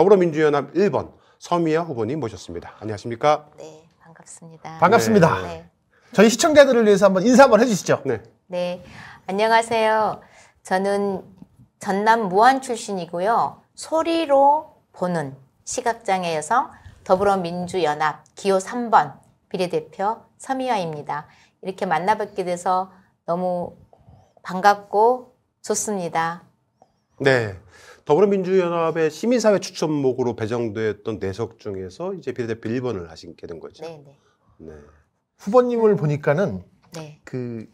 더불어민주연합 1번 서미아 후보님 모셨습니다. 안녕하십니까? 네, 반갑습니다. 반갑습니다. 네. 네. 저희 시청자들을 위해서 한번 인사 한번 해주시죠. 네. 네, 안녕하세요. 저는 전남 무안 출신이고요. 소리로 보는 시각장애 여성 더불어민주연합 기호 3번 비례대표 서미화입니다. 이렇게 만나뵙게 돼서 너무 반갑고 좋습니다. 네. 더불어민주연합의 시민사회 추천목으로 배정됐던 내석 중에서 이제 비례대표 1번을 하시게 된 거죠. 네, 네. 네, 후보님을 보니까는 네. 그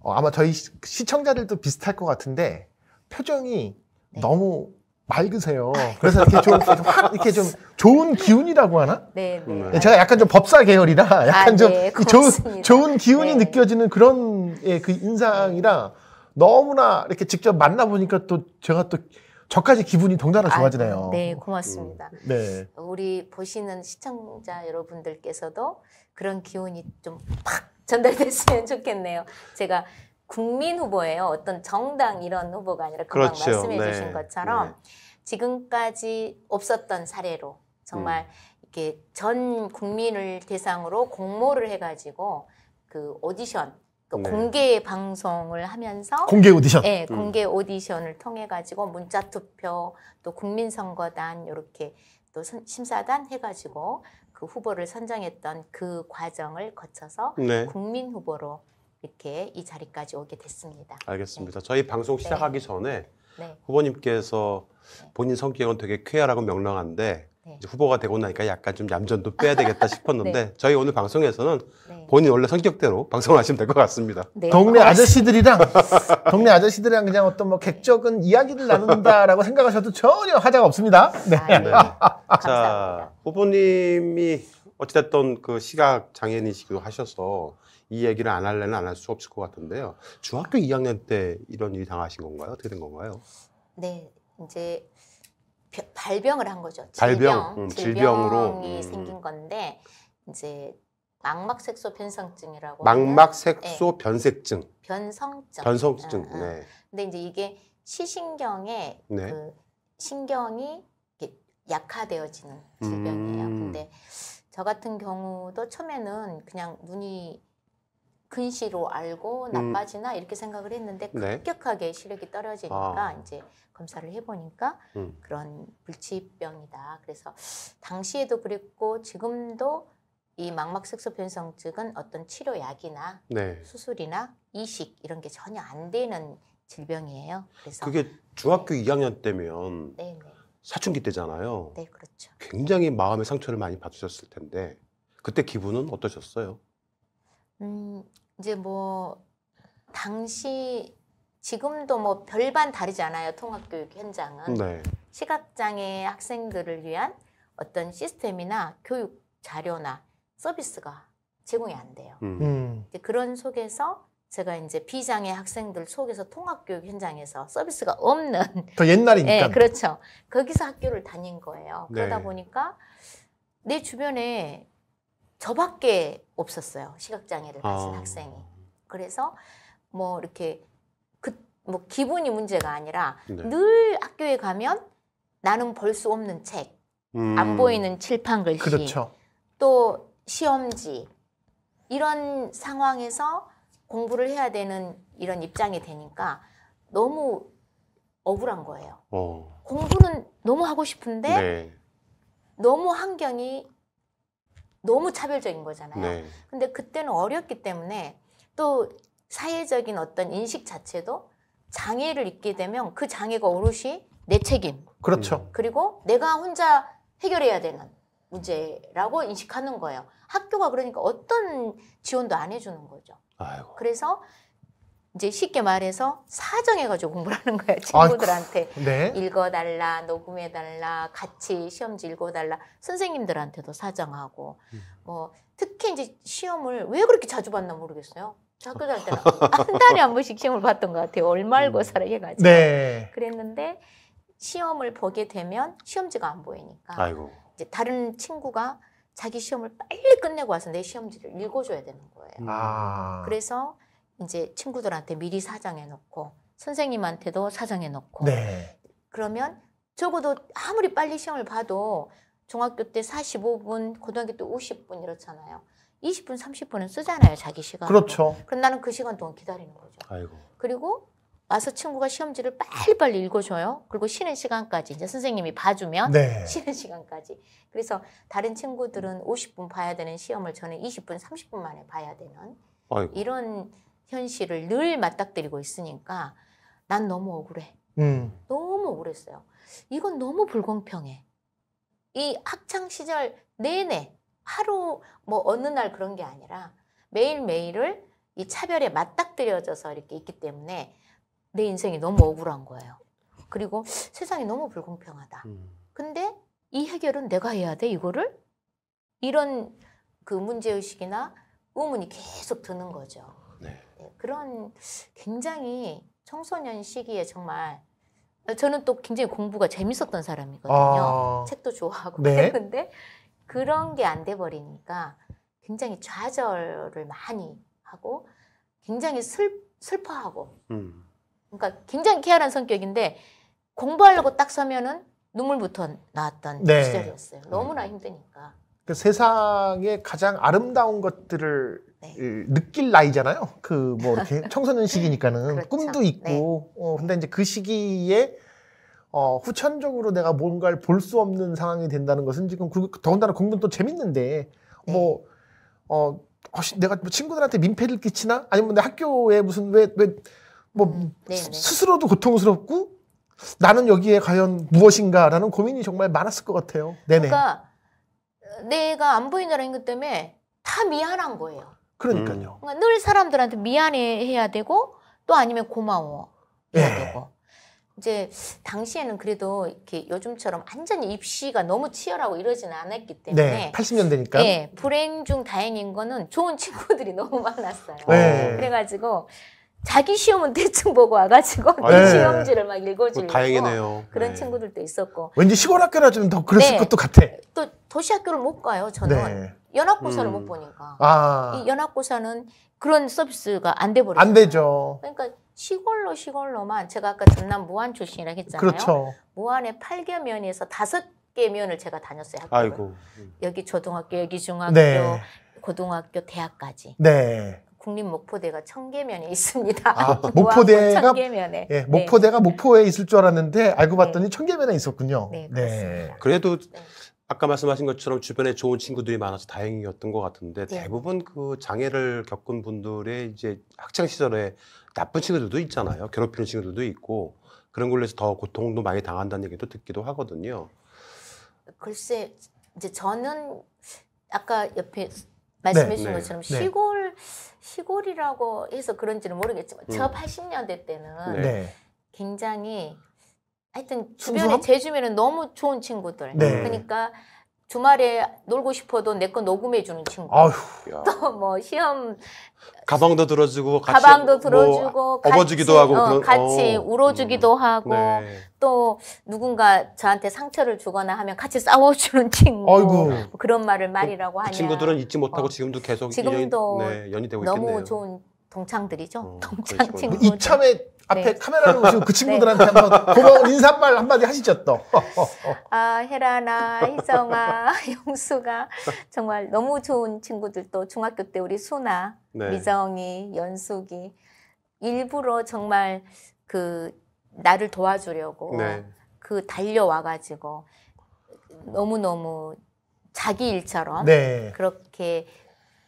어, 아마 저희 시청자들도 비슷할 것 같은데 표정이 네. 너무 맑으세요. 그래서 이렇게 좀, 좀 화, 이렇게 좀 좋은 기운이라고 하나? 네, 네. 음. 네 제가 약간 좀 법사 계열이라 아, 약간 아, 좀 그 좋은 좋은 기운이 네. 느껴지는 그런 예, 그 인상이라 너무나 이렇게 직접 만나 보니까 또 제가 또 저까지 기분이 덩달아 아, 좋아지네요. 아, 네, 고맙습니다. 음. 네. 우리 보시는 시청자 여러분들께서도 그런 기운이 좀 팍 전달됐으면 좋겠네요. 제가 국민 후보예요. 어떤 정당 이런 후보가 아니라 금방 그렇죠. 말씀해 네. 주신 것처럼 네. 지금까지 없었던 사례로 정말 음. 이렇게 전 국민을 대상으로 공모를 해가지고 그 오디션 네. 공개 방송을 하면서 공개 오디션. 네, 공개 오디션을 통해 가지고 문자 투표 또 국민선거단 이렇게 또 심사단 해가지고 그 후보를 선정했던 그 과정을 거쳐서 네. 국민 후보로 이렇게 이 자리까지 오게 됐습니다. 알겠습니다. 네. 저희 방송 네. 시작하기 전에 네. 후보님께서 네. 본인 성격은 되게 쾌활하고 명랑한데 네. 후보가 되고 나니까 약간 좀 얌전도 빼야 되겠다 싶었는데 네. 저희 오늘 방송에서는 네. 본인 원래 성격대로 방송하시면 될 것 같습니다. 네. 동네 어, 아저씨들이랑 동네 아저씨들이랑 그냥 어떤 뭐 객적은 이야기를 나눈다라고 생각하셔도 전혀 하자가 없습니다. 네. 아, 네. 네. 자 후보님이 어찌됐던그 시각 장애인이시기도 하셔서 이 얘기를 안 할래는 안 할 수 없을 것 같은데요. 중학교 2학년 때 이런 일이 당하신 건가요? 어떻게 된 건가요? 네, 이제 발병을 한 거죠. 발병, 질병, 음, 질병으로 이 음, 음. 생긴 건데 이제 망막색소 변성증이라고 망막색소 예. 변색증 네. 변성증 변성증 응, 예, 응. 예. 네. 근데 이제 이게 시신경에 네. 그 신경이 약화되어지는 질병이에요. 음. 근데 저 같은 경우도 처음에는 그냥 눈이 근시로 알고 음. 나빠지나 음. 이렇게 생각을 했는데 네. 급격하게 시력이 떨어지니까 아. 이제 검사를 해보니까 음. 그런 불치병이다. 그래서 당시에도 그랬고 지금도 이 망막색소 변성증은 어떤 치료약이나 네. 수술이나 이식 이런 게 전혀 안 되는 질병이에요. 그래서 그게 중학교 네. 2학년 때면 네, 네, 사춘기 때잖아요. 네, 그렇죠. 굉장히 마음의 상처를 많이 받으셨을 텐데 그때 기분은 어떠셨어요? 음, 이제 뭐 당시 지금도 뭐 별반 다르지 않아요 통합교육 현장은 네. 시각장애 학생들을 위한 어떤 시스템이나 교육 자료나 서비스가 제공이 안 돼요. 음. 음. 그런 속에서 제가 이제 비장애 학생들 속에서 통합교육 현장에서 서비스가 없는 더 옛날이니까 네, 그렇죠. 거기서 학교를 다닌 거예요. 그러다 네. 보니까 내 주변에 저밖에 없었어요. 시각장애를 아. 가진 아. 학생이. 그래서 뭐 이렇게 그 뭐 기분이 문제가 아니라 네. 늘 학교에 가면 나는 볼 수 없는 책, 음. 안 보이는 칠판 글씨, 그렇죠. 또 시험지 이런 상황에서 공부를 해야 되는 이런 입장이 되니까 너무 억울한 거예요. 오. 어. 공부는 너무 하고 싶은데 네. 너무 환경이 너무 차별적인 거잖아요. 네. 근데 그때는 어렸기 때문에 또 사회적인 어떤 인식 자체도 장애를 입게 되면 그 장애가 오롯이 내 책임. 그렇죠. 음. 그리고 내가 혼자 해결해야 되는 문제라고 인식하는 거예요. 학교가 그러니까 어떤 지원도 안 해주는 거죠. 아이고. 그래서 이제 쉽게 말해서 사정해가지고 공부를 하는 거예요. 친구들한테 아, 네. 읽어달라, 녹음해달라, 같이 시험지 읽어달라. 선생님들한테도 사정하고 음. 뭐 특히 이제 시험을 왜 그렇게 자주 봤나 모르겠어요. 학교 다닐 때는 한 달에 한 번씩 시험을 봤던 것 같아요. 얼마알고사를 해가지고 음. 네. 그랬는데 시험을 보게 되면 시험지가 안 보이니까 아이고. 이제 다른 친구가 자기 시험을 빨리 끝내고 와서 내 시험지를 읽어줘야 되는 거예요. 음. 아. 그래서 이제 친구들한테 미리 사정해 놓고 선생님한테도 사정해 놓고 네. 그러면 적어도 아무리 빨리 시험을 봐도 중학교 때 45분, 고등학교 때 50분 이렇잖아요. 20분, 30분은 쓰잖아요, 자기 시간. 그렇죠. 그럼 나는 그 시간 동안 기다리는 거죠. 아이고. 그리고 와서 친구가 시험지를 빨리빨리 읽어줘요. 그리고 쉬는 시간까지 이제 선생님이 봐주면 네. 쉬는 시간까지. 그래서 다른 친구들은 50분 봐야 되는 시험을 저는 20분, 30분 만에 봐야 되는 아이고. 이런 현실을 늘 맞닥뜨리고 있으니까 난 너무 억울해. 음. 너무 억울했어요. 이건 너무 불공평해. 이 학창 시절 내내 하루 뭐 어느 날 그런 게 아니라 매일매일을 이 차별에 맞닥뜨려져서 이렇게 있기 때문에 내 인생이 너무 억울한 거예요. 그리고 세상이 너무 불공평하다. 음. 근데 이 해결은 내가 해야 돼, 이거를? 이런 그 문제의식이나 의문이 계속 드는 거죠. 그런 굉장히 청소년 시기에 정말 저는 또 굉장히 공부가 재밌었던 사람이거든요. 아... 책도 좋아하고 네. 그랬는데 그런 게 안 돼 버리니까 굉장히 좌절을 많이 하고 굉장히 슬, 슬퍼하고 음. 그러니까 굉장히 쾌활한 성격인데 공부하려고 딱 서면은 눈물부터 나왔던 네. 시절이었어요. 너무나 힘드니까. 그 세상의 가장 아름다운 것들을 네. 예, 느낄 나이잖아요. 그 뭐 이렇게 청소년 시기니까는 그렇죠. 꿈도 네. 있고. 네. 어, 근데 이제 그 시기에 어, 후천적으로 내가 뭔가를 볼 수 없는 상황이 된다는 것은 지금 그, 더군다나 공부는 또 재밌는데 네. 뭐 어, 혹시 내가 뭐 친구들한테 민폐를 끼치나 아니면 내 학교에 무슨 왜 왜뭐 음, 네, 네. 스스로도 고통스럽고 나는 여기에 과연 무엇인가라는 고민이 정말 많았을 것 같아요. 네네. 그러니까 내가 안 보이는 라인 것 때문에 다 미안한 거예요. 그러니까요. 그러니까 늘 사람들한테 미안해해야 되고 또 아니면 고마워 해야 예. 되고. 이제 당시에는 그래도 이렇게 요즘처럼 완전히 입시가 너무 치열하고 이러진 않았기 네, 때문에 네, 80년대니까 예, 불행 중 다행인 거는 좋은 친구들이 너무 많았어요. 네. 그래가지고 자기 시험은 대충 보고 와가지고 내 아, 네. 시험지를 막 읽어주고 뭐 다행이네요. 그런 네. 친구들도 있었고 왠지 시골 학교라 좀 더 그랬을 네. 것도 같아. 또 도시 학교를 못 가요. 저는 네. 연합고사를 음. 못 보니까 아. 이 연합고사는 그런 서비스가 안 돼버려요. 안 되죠. 그러니까 시골로 시골로만 제가 아까 전남 무안 출신이라 했잖아요. 그렇죠. 무안의 8개 면에서 다섯 개 면을 제가 다녔어요. 학교를. 아이고. 여기 초등학교, 여기 중학교, 네. 고등학교, 대학까지. 네. 국립 목포대가 청계면에 있습니다. 아, 목포대가 청계면에. 예, 네. 목포대가 네. 목포에 있을 줄 알았는데 알고 네. 봤더니 네. 청계면에 있었군요. 네, 네. 그래도 네. 아까 말씀하신 것처럼 주변에 좋은 친구들이 많아서 다행이었던 것 같은데 대부분 그 장애를 겪은 분들의 이제 학창 시절에 나쁜 친구들도 있잖아요. 괴롭히는 친구들도 있고 그런 걸로 해서 더 고통도 많이 당한다는 얘기도 듣기도 하거든요. 글쎄 이제 저는 아까 옆에 말씀해 주신 네, 네. 것처럼 네. 시골 시골이라고 해서 그런지는 모르겠지만 음. 저 80년대 때는 굉장히 하여튼 주변에 제 주변에 너무 좋은 친구들 그러니까 주말에 놀고 싶어도 내 거 녹음해 주는 친구. 또 뭐 시험 가방도 들어주고 가방도 뭐 들어주고 뭐 같이, 어주기도 하고 어, 같이 어. 울어주기도 음. 하고 네. 또 누군가 저한테 상처를 주거나 하면 같이 싸워주는 친구. 아이고. 뭐 그런 말을 그 말이라고 그, 하냐. 그 친구들은 잊지 못하고 어. 지금도 계속 지금도 연이, 네, 연이 되고 있겠네요. 너무 좋은 동창들이죠. 어, 동창 친구. 이참에 앞에 네. 카메라를 보시고 그 네. 친구들한테 네. 한번 고마운 인사말 한마디 하시죠 또. 아 혜란아, 희성아, 영수가 정말 너무 좋은 친구들 또 중학교 때 우리 수나, 네. 미정이, 연숙이 일부러 정말 그 나를 도와주려고 네. 그 달려와가지고 너무 너무 자기 일처럼 네. 그렇게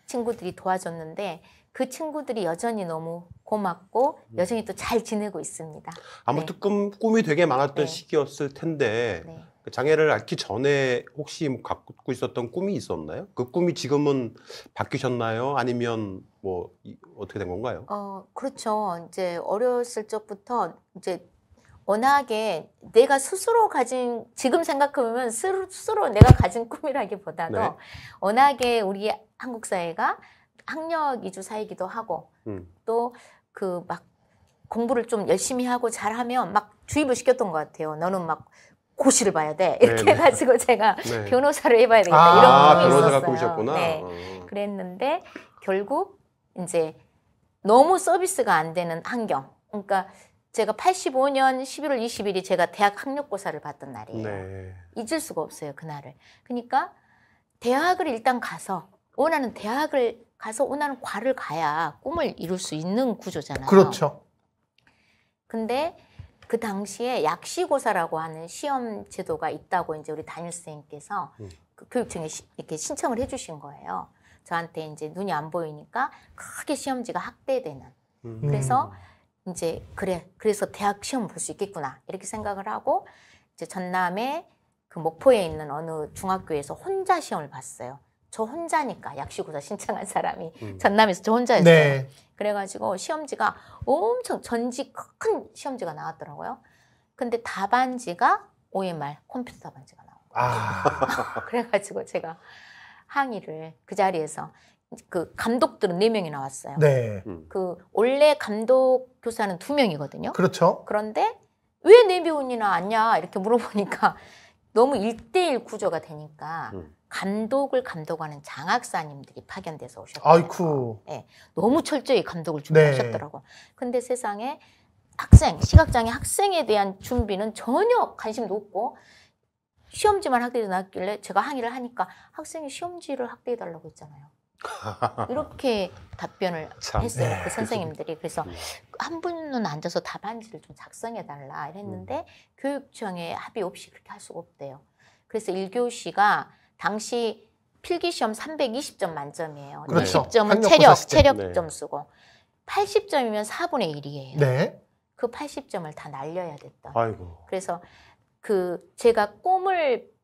친구들이 도와줬는데 그 친구들이 여전히 너무 고맙고 음. 여전히 또 잘 지내고 있습니다. 아무튼 네. 꿈, 꿈이 되게 많았던 네. 시기였을 텐데 네. 그 장애를 앓기 전에 혹시 뭐 갖고 있었던 꿈이 있었나요? 그 꿈이 지금은 바뀌셨나요? 아니면 뭐 어떻게 된 건가요? 어, 그렇죠. 이제 어렸을 적부터 이제 워낙에 내가 스스로 가진 지금 생각해보면 스스로 내가 가진 꿈이라기보다도 네. 워낙에 우리 한국 사회가 학력 위주사이기도 하고 음. 또그 막 공부를 좀 열심히 하고 잘하면 막 주입을 시켰던 것 같아요. 너는 막 고시를 봐야 돼 네, 이렇게 네네. 해가지고 제가 네. 변호사를 해봐야 되겠다 아, 이런 아, 꿈이 변호사가 있었어요. 꿈이셨구나. 네. 어. 그랬는데 결국 이제 너무 서비스가 안 되는 환경. 그러니까 제가 85년 11월 20일이 제가 대학 학력고사를 봤던 날이에요. 네. 잊을 수가 없어요, 그날을. 그러니까 대학을 일단 가서 원하는 대학을 가서 원하는 과를 가야 꿈을 이룰 수 있는 구조잖아요. 그렇죠. 근데 그 당시에 약시고사라고 하는 시험 제도가 있다고 이제 우리 담임 선생님께서 음. 그 교육청에 시, 이렇게 신청을 해주신 거예요. 저한테 이제 눈이 안 보이니까 크게 시험지가 확대되는. 음. 그래서 음. 이제 그래 그래서 대학 시험 볼 수 있겠구나 이렇게 생각을 하고 이제 전남에 그 목포에 있는 어느 중학교에서 혼자 시험을 봤어요. 저 혼자니까 약식고사 신청한 사람이 음. 전남에서 저 혼자였어요. 네. 그래가지고 시험지가 엄청 전지 큰 시험지가 나왔더라고요. 근데 답안지가 OMR 컴퓨터 답안지가 나온 거예요. 아. 그래가지고 제가 항의를 그 자리에서 그 감독들은 네 명이 나왔어요. 네. 음. 그 원래 감독 교사는 두 명이거든요. 그렇죠. 그런데 왜 네 명이나 왔냐 이렇게 물어보니까 너무 일대일 구조가 되니까 음. 감독을 감독하는 장학사님들이 파견돼서 오셨고 예, 네, 너무 철저히 감독을 준비하셨더라고요. 네. 근데 세상에 학생, 시각장애 학생에 대한 준비는 전혀 관심도 없고 시험지만 학대해 놨길래 제가 항의를 하니까 학생이 시험지를 학대해 달라고 했잖아요. 이렇게 답변을 참, 했어요. 네, 그 선생님들이. 그래서 음. 한 분은 앉아서 답안지를 좀 작성해 달라 이랬는데 음. 교육청에 합의 없이 그렇게 할 수가 없대요. 그래서 1교시가 당시 필기 시험 320점 만점이에요. 그렇죠. 60점은 체력, 체력 네. 점수고 80점이면 4분의 1이에요. 네. 그 80점을 다 날려야 됐다. 아이고. 그래서 그 제가 꿈을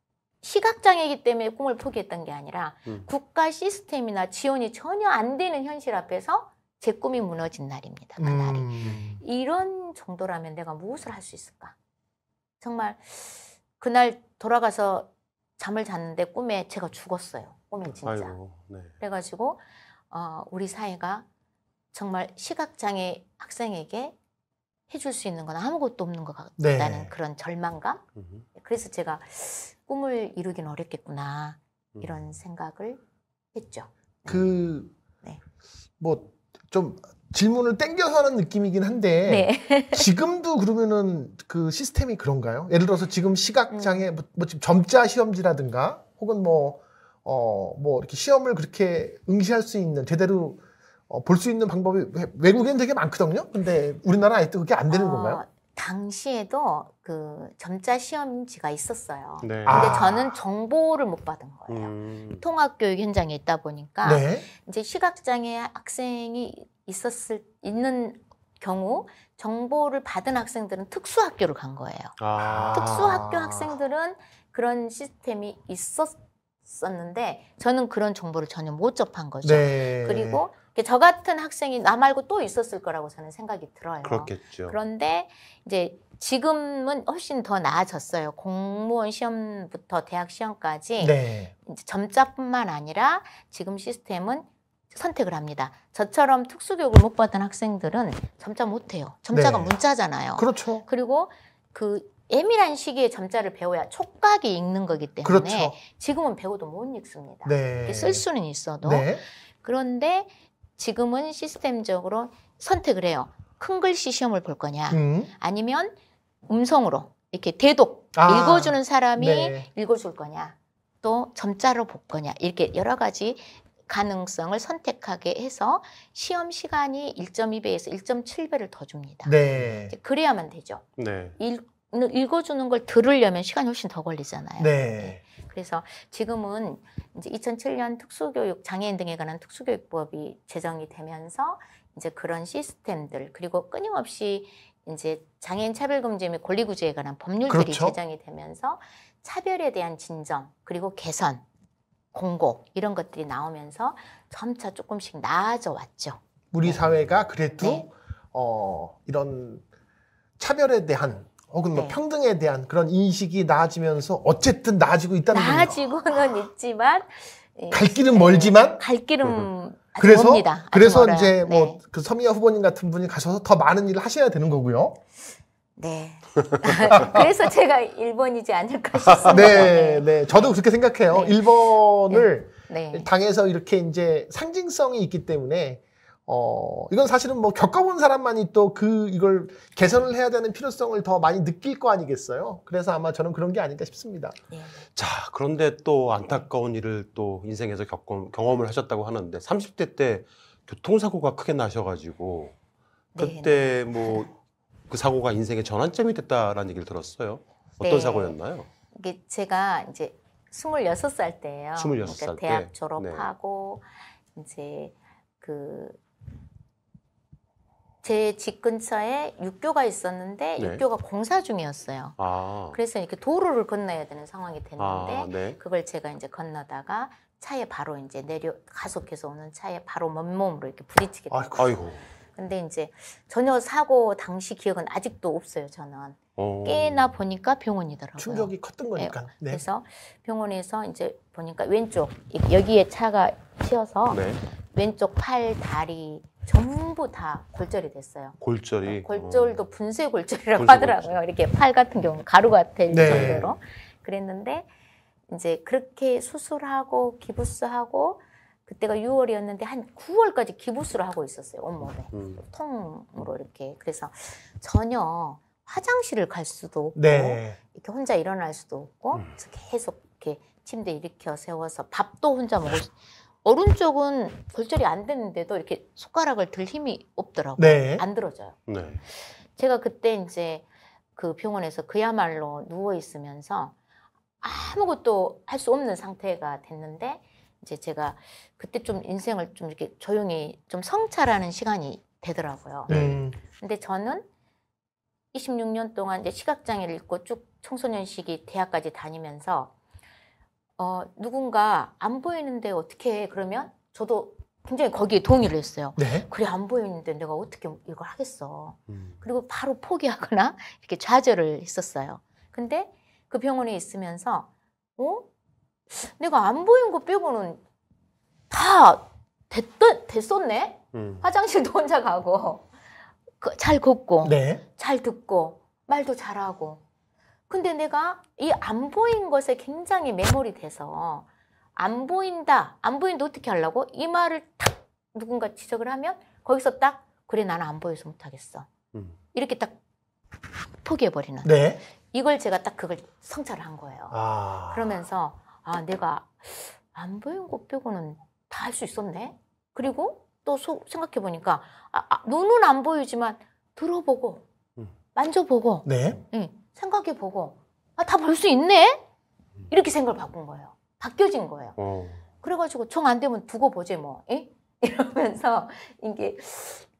시각장애이기 때문에 꿈을 포기했던 게 아니라 음. 국가 시스템이나 지원이 전혀 안 되는 현실 앞에서 제 꿈이 무너진 날입니다. 그 날이. 음. 이런 정도라면 내가 무엇을 할 수 있을까? 정말 그날 돌아가서 잠을 잤는데 꿈에 제가 죽었어요. 꿈에 진짜. 아이고, 네. 그래가지고 어, 우리 사회가 정말 시각장애 학생에게 해줄 수 있는 건 아무것도 없는 것 같다는 네. 그런 절망감. 그래서 제가 꿈을 이루긴 어렵겠구나 이런 음. 생각을 했죠. 그 뭐좀 네. 네. 질문을 땡겨서 하는 느낌이긴 한데 네. 지금도 그러면은 그 시스템이 그런가요? 예를 들어서 지금 시각장애 음. 뭐, 뭐 지금 점자 시험지라든가 혹은 뭐 어, 뭐 이렇게 시험을 그렇게 응시할 수 있는 제대로 어, 볼 수 있는 방법이 외국에는 되게 많거든요. 근데 우리나라 아예 그게 안 되는 어, 건가요? 당시에도 그 점자 시험지가 있었어요. 네. 근데 아. 저는 정보를 못 받은 거예요. 음. 통합 교육 현장에 있다 보니까 네. 이제 시각장애 학생이 있었을 있는 경우 정보를 받은 학생들은 특수학교를 간 거예요. 아. 특수학교 학생들은 그런 시스템이 있었. 었는데 저는 그런 정보를 전혀 못 접한 거죠. 네. 그리고 그 저 같은 학생이 나 말고 또 있었을 거라고 저는 생각이 들어요. 그렇겠죠. 그런데 이제 지금은 훨씬 더 나아졌어요. 공무원 시험부터 대학 시험까지 네. 점자뿐만 아니라 지금 시스템은 선택을 합니다. 저처럼 특수교육을 못 받은 학생들은 점자 못 해요. 점자가 네. 문자잖아요. 그렇죠. 그리고 그 예민한 시기에 점자를 배워야 촉각이 읽는 거기 때문에 그렇죠. 지금은 배워도 못 읽습니다. 네. 쓸 수는 있어도. 네. 그런데 지금은 시스템적으로 선택을 해요. 큰 글씨 시험을 볼 거냐 음. 아니면 음성으로 이렇게 대독 아, 읽어주는 사람이 네. 읽어줄 거냐 또 점자로 볼 거냐 이렇게 여러 가지 가능성을 선택하게 해서 시험 시간이 1.2배에서 1.7배를 더 줍니다. 네. 그래야만 되죠. 네. 읽, 읽어주는 걸 들으려면 시간이 훨씬 더 걸리잖아요. 네. 네. 그래서 지금은 이제 2007년 특수교육 장애인 등에 관한 특수교육법이 제정이 되면서 이제 그런 시스템들 그리고 끊임없이 이제 장애인 차별금지 및 권리구제에 관한 법률들이 그렇죠. 제정이 되면서 차별에 대한 진정 그리고 개선 공고 이런 것들이 나오면서 점차 조금씩 나아져 왔죠. 우리 네. 사회가 그래도 네? 어, 이런 차별에 대한 혹은 뭐 네. 평등에 대한 그런 인식이 나아지면서 어쨌든 나아지고 있다는 거죠. 나아지고는 있지만 예. 갈 길은 멀지만 예, 갈 길은 음, 음. 그래서 멉니다. 그래서 멀어요. 이제 뭐 네. 뭐그 서미아 후보님 같은 분이 가셔서 더 많은 일을 하셔야 되는 거고요. 네. 그래서 제가 1번이지 않을까 싶습니다. 네, 네, 네. 저도 그렇게 생각해요. 네. 1번을 네. 당에서 이렇게 이제 상징성이 있기 때문에 어, 이건 사실은 뭐 겪어본 사람만이 또 그 이걸 개선을 해야 되는 필요성을 더 많이 느낄 거 아니겠어요. 그래서 아마 저는 그런 게아닌가 싶습니다. 예. 자, 그런데 또 안타까운 일을 또 인생에서 겪은 경험을 하셨다고 하는데 30대 때 교통사고가 크게 나셔가지고 그때 네. 뭐그 사고가 인생의 전환점이 됐다라는 얘기를 들었어요. 어떤 네. 사고였나요? 이게 제가 이제 26살 때예요. 26살 그러니까 대학 때? 네. 졸업하고 네. 이제 그 제집 근처에 육교가 있었는데 네. 육교가 공사 중이었어요. 아. 그래서 이렇게 도로를 건너야 되는 상황이 됐는데 아, 네. 그걸 제가 이제 건너다가 차에 바로 이제 내려 가속해서 오는 차에 바로 맨몸으로 이렇게 부딪히게 됐어요. 아, 아이고. 근데 이제 전혀 사고 당시 기억은 아직도 없어요. 저는 어... 깨나 보니까 병원이더라고요. 충격이 컸던 네. 거니까. 네. 그래서 병원에서 이제 보니까 왼쪽 여기에 차가 치어서 네. 왼쪽 팔 다리 전부 다 골절이 됐어요. 골절이 네, 골절도 어. 분쇄 골절이라고 골절, 하더라고요. 골절. 이렇게 팔 같은 경우는 가루 같은 네. 정도로 그랬는데 이제 그렇게 수술하고 기부스하고 그때가 6월이었는데 한 9월까지 기부수를 하고 있었어요 온몸에 음. 통으로 이렇게 그래서 전혀 화장실을 갈 수도 없고 네. 이렇게 혼자 일어날 수도 없고 음. 계속 이렇게 침대 일으켜 세워서 밥도 혼자 먹고 오른쪽은 골절이 안 됐는데도 이렇게 손가락을 들 힘이 없더라고요 네. 안 들어져요 네. 제가 그때 이제 그 병원에서 그야말로 누워 있으면서 아무것도 할 수 없는 상태가 됐는데 이제 제가 그때 좀 인생을 좀 이렇게 조용히 좀 성찰하는 시간이 되더라고요. 네. 네. 근데 저는 26년 동안 이제 시각장애를 읽고 쭉 청소년 시기 대학까지 다니면서 어, 누군가 안 보이는데 어떻게 해? 그러면 저도 굉장히 거기에 동의를 했어요. 네? 그래 안 보이는데 내가 어떻게 이걸 하겠어. 음. 그리고 바로 포기하거나 이렇게 좌절을 했었어요. 근데 그 병원에 있으면서 어? 내가 안 보인 거 빼고는 다 됐던 됐었네. 음. 화장실도 혼자 가고 그, 잘 걷고 네. 잘 듣고 말도 잘하고. 근데 내가 이 안 보인 것에 굉장히 메모리 돼서 안 보인다, 안 보인다 어떻게 하려고 이 말을 탁 누군가 지적을 하면 거기서 딱 그래 나는 안 보여서 못하겠어. 음. 이렇게 딱 포기해버리는. 네. 이걸 제가 딱 그걸 성찰을 한 거예요. 아. 그러면서 아 내가 안 보이는 것 빼고는 다 할 수 있었네. 그리고 또 생각해 보니까 아, 아, 눈은 안 보이지만 들어보고 음. 만져보고 네. 응, 예, 생각해 보고 아다볼 수 있네. 이렇게 생각을 바꾼 거예요. 바뀌어진 거예요. 오. 어. 그래가지고 총 안 되면 두고 보지 뭐. 에? 예? 이러면서 이게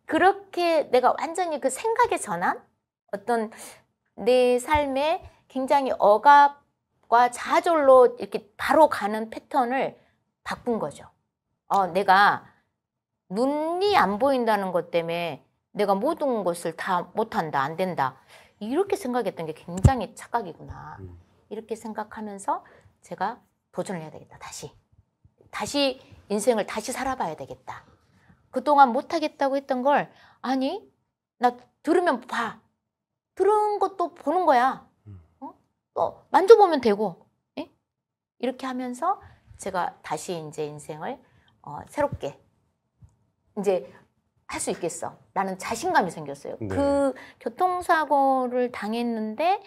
그렇게 내가 완전히 그 생각의 전환 어떤 내 삶에 굉장히 억압 과 좌절로 이렇게 바로 가는 패턴을 바꾼 거죠. 어, 내가 눈이 안 보인다는 것 때문에 내가 모든 것을 다 못한다, 안 된다. 이렇게 생각했던 게 굉장히 착각이구나. 음. 이렇게 생각하면서 제가 도전을 해야 되겠다, 다시. 다시 인생을 다시 살아봐야 되겠다. 그동안 못하겠다고 했던 걸, 아니, 나 들으면 봐. 들은 것도 보는 거야. 또 어, 만져보면 되고 예? 이렇게 하면서 제가 다시 이제 인생을 어, 새롭게 이제 할 수 있겠어. 라는 자신감이 생겼어요. 네. 그 교통사고를 당했는데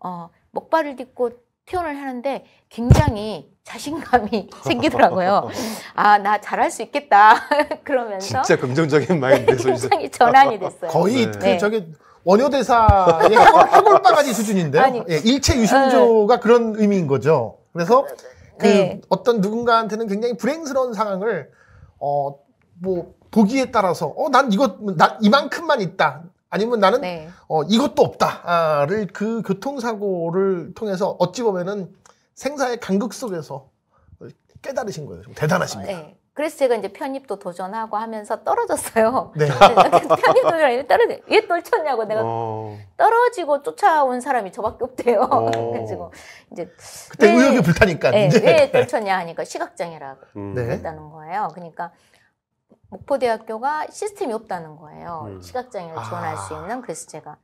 어, 먹발을 딛고 퇴원을 하는데 굉장히 자신감이 생기더라고요. 아, 나 잘할 수 있겠다. 그러면서 진짜 긍정적인 마인드 굉장히 전환이 됐어요. 거의 네. 그 저게 원효대사의 해골, 해골바가지 수준인데 예, 일체 유심조가 네. 그런 의미인 거죠. 그래서 네, 네, 네. 그 네. 어떤 누군가한테는 굉장히 불행스러운 상황을 어뭐 보기에 따라서 어난 이것 나 이만큼만 있다. 아니면 나는 네. 어 이것도 없다를 아, 그 교통사고를 통해서 어찌 보면은 생사의 간극 속에서 깨달으신 거예요. 대단하십니다. 네. 그래서 제가 이제 편입도 도전하고 하면서 떨어졌어요. 네. 네, 네, 네. 편입도전이 떨어져 왜 떨쳤냐고 내가 어... 떨어지고 쫓아온 사람이 저밖에 없대요. 어. 그래가 이제 그때 왜, 의욕이 불타니까 네, 이제. 왜 떨쳤냐 하니까 시각장애라고 했다는 음. 거예요. 그러니까 목포대학교가 시스템이 없다는 거예요. 음. 시각장애를 아. 지원할 아... 수 있는 그래서 제가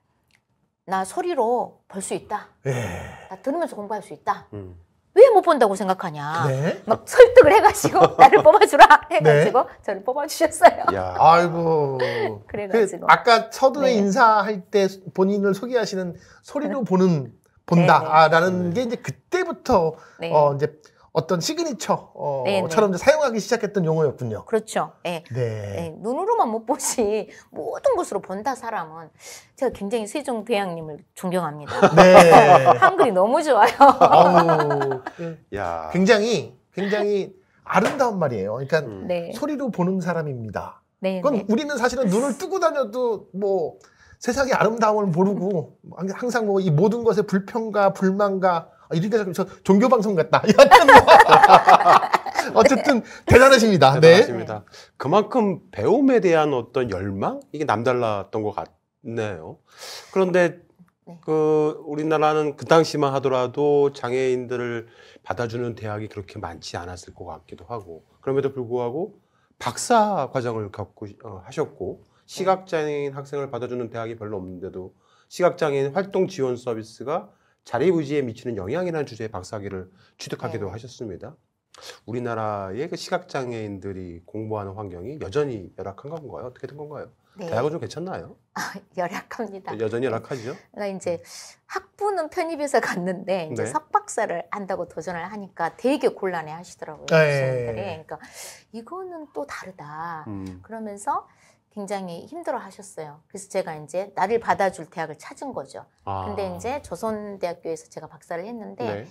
나 소리로 볼 수 있다. 예. 나 들으면서 공부할 수 있다. 음. 왜못 본다고 생각하냐. 네. 막 설득을 해가지고 나를 뽑아주라 해가지고 네. 저를 뽑아주셨어요. 야. 아이고. 그래가지고. 그 아까 서두에 네. 인사할 때 본인을 소개하시는 소리로 보는 본다라는 네, 네. 아, 네. 게 이제 그때부터 어 이제 어떤 시그니처처럼 어, 네, 네. 사용하기 시작했던 용어였군요. 그렇죠. 예. 네. 네. 눈으로만 못 보시 모든 것으로 본다 사람은 제가 굉장히 세종 대왕님을 존경합니다. 네. 한글이 너무 좋아요. 야. 굉장히 굉장히 아름다운 말이에요. 그러니까 음. 네. 소리로 보는 사람입니다. 네, 그럼 네. 우리는 사실은 눈을 뜨고 다녀도 뭐 세상의 아름다움을 모르고 항상 뭐 이 모든 것에 불평과 불만과 아, 이렇게 해서 종교 방송 같다. 여튼 뭐 어쨌든 대단하십니다. 네. 대단하십니다. 네. 그만큼 배움에 대한 어떤 열망 이게 남달랐던 것 같네요. 그런데 네. 그 우리나라는 그 당시만 하더라도 장애인들을 받아주는 대학이 그렇게 많지 않았을 것 같기도 하고 그럼에도 불구하고 박사 과정을 갖고 어, 하셨고 시각장애인 학생을 받아주는 대학이 별로 없는데도 시각장애인 활동 지원 서비스가 자리의지에 미치는 영향이라는 주제의 박사학위를 취득하기도 네. 하셨습니다. 우리나라의 그 시각장애인들이 공부하는 환경이 여전히 열악한 건가요? 어떻게 된 건가요? 네. 대학은 좀 괜찮나요? 아, 열악합니다. 여전히 네. 열악하죠? 그 이제 음. 학부는 편입해서 갔는데 이제 네. 석박사를 한다고 도전을 하니까 되게 곤란해 하시더라고요. 네. 그러니까 이거는 또 다르다. 음. 그러면서 굉장히 힘들어 하셨어요. 그래서 제가 이제 나를 받아줄 대학을 찾은 거죠. 아. 근데 이제 조선대학교에서 제가 박사를 했는데 네.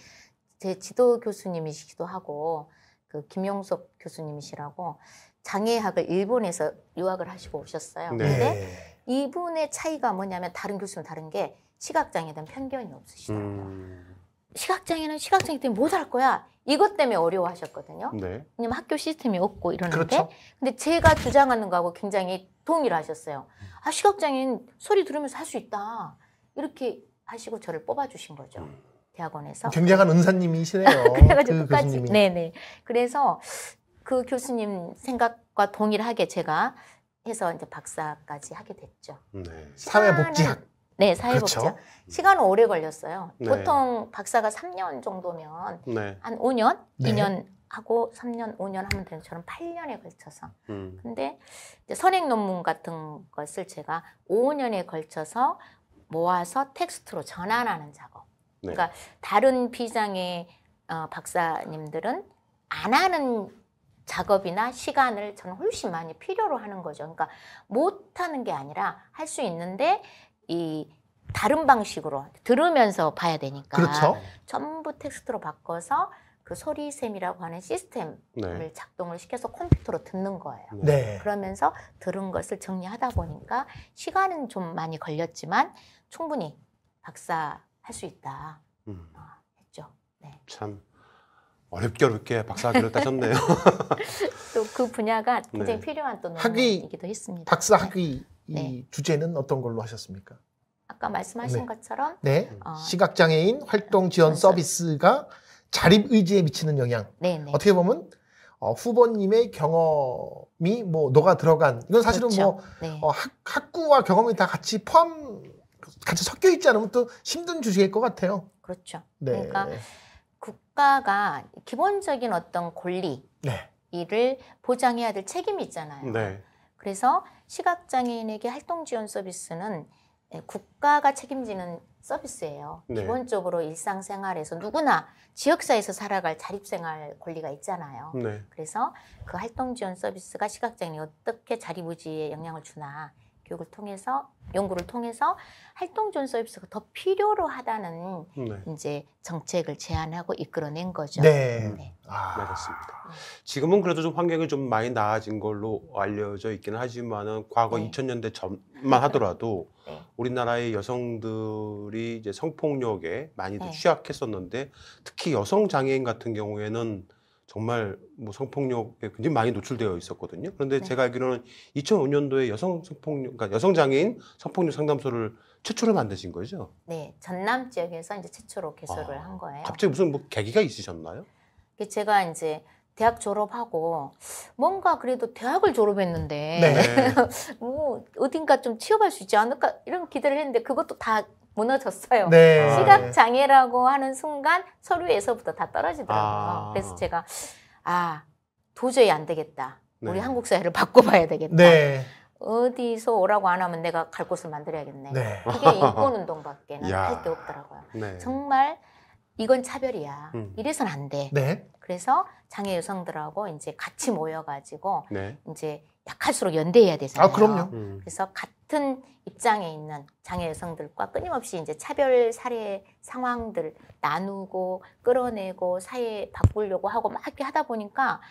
제 지도 교수님이시기도 하고 그 김용섭 교수님이시라고 장애학을 일본에서 유학을 하시고 오셨어요. 네. 근데 이분의 차이가 뭐냐면 다른 교수는 다른 게 시각장애에 대한 편견이 없으시더라고요. 음. 시각장애는 시각장애 때문에 못 할 거야. 이것 때문에 어려워하셨거든요. 네. 왜냐면 학교 시스템이 없고 이러는데. 그렇죠. 근데 제가 주장하는 거하고 굉장히 동일하셨어요. 음. 아, 시각장애인 소리 들으면서 할 수 있다. 이렇게 하시고 저를 뽑아주신 거죠. 음. 대학원에서. 굉장한 은사님이시네요. 그래가지고 그 끝까지. 교수님이. 네네. 그래서 그 교수님 생각과 동일하게 제가 해서 이제 박사까지 하게 됐죠. 네. 사회복지학. 네, 사회복지. 그렇죠? 시간은 오래 걸렸어요. 네. 보통 박사가 3년 정도면 네. 한 5년, 네. 2년 하고 3년, 5년 하면 되는 것처럼 8년에 걸쳐서. 음. 근데 이제 선행 논문 같은 것을 제가 5, 년에 걸쳐서 모아서 텍스트로 전환하는 작업. 네. 그러니까 다른 비장의 어, 박사님들은 안 하는 작업이나 시간을 저는 훨씬 많이 필요로 하는 거죠. 그러니까 못 하는 게 아니라 할 수 있는데 이 다른 방식으로 들으면서 봐야 되니까 그렇죠. 전부 텍스트로 바꿔서 그 소리샘이라고 하는 시스템을 네. 작동을 시켜서 컴퓨터로 듣는 거예요. 네. 네. 그러면서 들은 것을 정리하다 보니까 시간은 좀 많이 걸렸지만 충분히 박사 할 수 있다 음. 어, 했죠. 네. 참 어렵게 어렵게 박사학위를 따셨네요. 또 그 분야가 굉장히 네. 필요한 또 학위이기도 했습니다. 박사학위 네. 네. 이 주제는 어떤 걸로 하셨습니까? 아까 말씀하신 네. 것처럼 네. 어, 시각장애인 활동 네, 지원 그렇죠. 서비스가 자립 의지에 미치는 영향. 네네. 네. 어떻게 보면 어, 후보님의 경험이 뭐 녹아 들어간 이건 사실은 그렇죠. 뭐 네. 어, 학, 학구와 경험이 다 같이 포함 같이 섞여 있지 않으면 또 힘든 주제일 것 같아요. 그렇죠. 네. 그러니까 국가가 기본적인 어떤 권리 네. 이를 보장해야 될 책임이 있잖아요. 그래서 시각장애인에게 활동 지원 서비스는 예, 국가가 책임지는 서비스예요. 네. 기본적으로 일상생활에서 누구나 지역사에서 회 살아갈 자립생활 권리가 있잖아요. 네. 그래서 그 활동 지원 서비스가 시각장애인이 어떻게 자립의지에 영향을 주나 교육을 통해서 연구를 통해서 활동존 서비스가 더 필요로 하다는 네. 이제 정책을 제안하고 이끌어낸 거죠. 네. 네. 아, 알습니다 네, 네. 지금은 그래도 좀 환경이 좀 많이 나아진 걸로 알려져 있기는 하지만은 과거 네. 2000년대 전만 하더라도 네. 우리나라의 여성들이 이제 성폭력에 많이 네. 취약했었는데 특히 여성 장애인 같은 경우에는 정말 뭐 성폭력에 굉장히 많이 노출되어 있었거든요. 그런데 네. 제가 알기로는 2005년도에 여성 성폭력, 그러니까 여성 장애인 성폭력 상담소를 최초로 만드신 거죠? 네, 전남 지역에서 이제 최초로 개설을 아, 한 거예요. 갑자기 무슨 뭐 계기가 있으셨나요? 그 제가 이제 대학 졸업하고 뭔가 그래도 대학을 졸업했는데 네. 뭐 어딘가 좀 취업할 수 있지 않을까 이런 기대를 했는데 그것도 다 무너졌어요. 네. 아, 시각 네. 장애라고 하는 순간 서류에서부터 다 떨어지더라고요. 아. 그래서 제가 아 도저히 안 되겠다. 네. 우리 한국 사회를 바꿔봐야 되겠다. 네. 어디서 오라고 안 하면 내가 갈 곳을 만들어야겠네. 그게 네. 인권운동밖에 할 게 없더라고요. 정말 이건 차별이야. 음. 이래선 안 돼. 네. 그래서 장애 여성들하고 이제 같이 모여가지고 네. 이제 약할수록 연대해야 되잖아요. 아, 그럼요. 음. 음. 그래서 같은 입장에 있는 장애 여성들과 끊임없이 이제 차별 사례 상황들 나누고 끌어내고 사회 바꾸려고 하고 막 이렇게 하다 보니까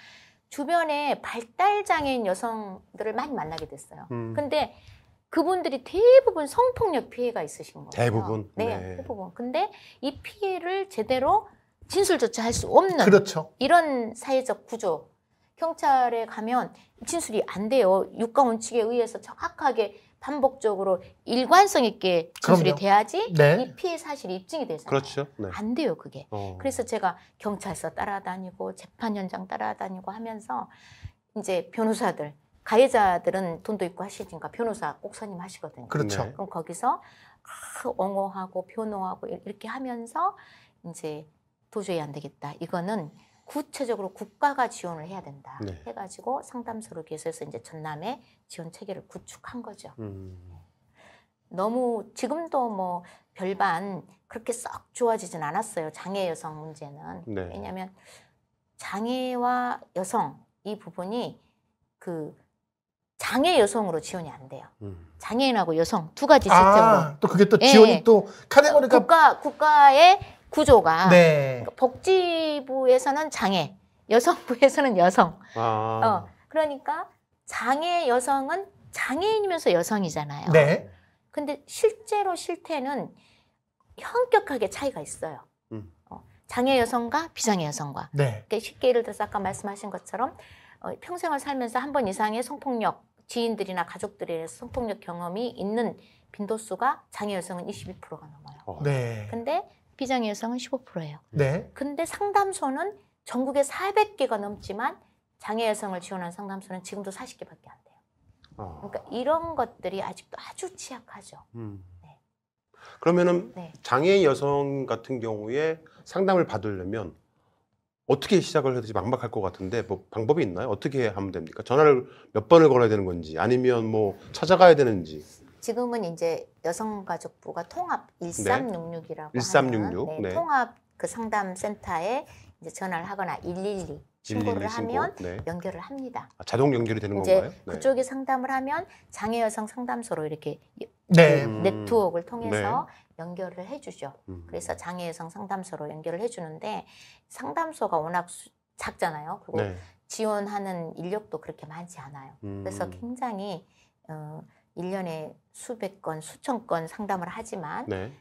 주변에 발달 장애인 여성들을 많이 만나게 됐어요. 음. 근데 그분들이 대부분 성폭력 피해가 있으신 거예요. 대부분. 네, 네, 대부분. 근데 이 피해를 제대로 진술 조차할 수 없는 그렇죠. 이런 사회적 구조. 경찰에 가면 진술이 안 돼요. 육가 원칙에 의해서 정확하게 반복적으로 일관성 있게 진술이 그럼요. 돼야지 네. 이 피해 사실이 입증이 되잖아요. 그렇죠. 네. 안 돼요, 그게. 어. 그래서 제가 경찰서 따라다니고 재판 현장 따라다니고 하면서 이제 변호사들 가해자들은 돈도 있고 하시니까 변호사 꼭 선임하시거든요. 그렇죠. 네. 그럼 거기서 옹호하고 변호하고 이렇게 하면서 이제 도저히 안 되겠다. 이거는 구체적으로 국가가 지원을 해야 된다. 네. 해가지고 상담소를 개소해서 이제 전남에 지원 체계를 구축한 거죠. 음. 너무 지금도 뭐 별반 그렇게 썩 좋아지진 않았어요. 장애 여성 문제는 네. 왜냐하면 장애와 여성 이 부분이 그 장애 여성으로 지원이 안 돼요. 음. 장애인하고 여성 두 가지 시스템으로. 아, 또 그게 또 예, 지원이 예. 또 카테고리가 국가 국가의 구조가 네. 그러니까 복지부에서는 장애, 여성부에서는 여성. 아. 어, 그러니까 장애 여성은 장애인이면서 여성이잖아요. 네. 근데 실제로 실태는 현격하게 차이가 있어요. 음. 어, 장애 여성과 비장애 여성과. 네. 그러니까 쉽게 예를 들어서 아까 말씀하신 것처럼 어, 평생을 살면서 한 번 이상의 성폭력 지인들이나 가족들에 성폭력 경험이 있는 빈도수가 장애 여성은 22%가 넘어요. 어, 네. 근데 비장애 여성은 15%예요. 네. 근데 상담소는 전국에 400개가 넘지만 장애 여성을 지원한 상담소는 지금도 40개밖에 안 돼요. 어. 그러니까 이런 것들이 아직도 아주 취약하죠. 음. 네. 그러면은 네. 장애 여성 같은 경우에 상담을 받으려면 어떻게 시작을 해야 되지 막막할 것 같은데 뭐 방법이 있나요? 어떻게 하면 됩니까? 전화를 몇 번을 걸어야 되는 건지 아니면 뭐 찾아가야 되는지. 지금은 이제 여성가족부가 통합 1366이라고 네. 1366. 하는 네, 네. 통합 그 상담센터에 이제 전화를 하거나 112 신고를 하면 신고? 네. 연결을 합니다. 아, 자동 연결이 되는 이제 건가요? 네. 그쪽이 상담을 하면 장애여성 상담소로 이렇게 네. 그 음. 네트워크를 통해서 네. 연결을 해주죠. 음. 그래서 장애 여성 상담소로 연결을 해주는데 상담소가 워낙 작잖아요. 그리고 네. 지원하는 인력도 그렇게 많지 않아요. 음. 그래서 굉장히 어, 1년에 수백 건, 수천 건 상담을 하지만 네.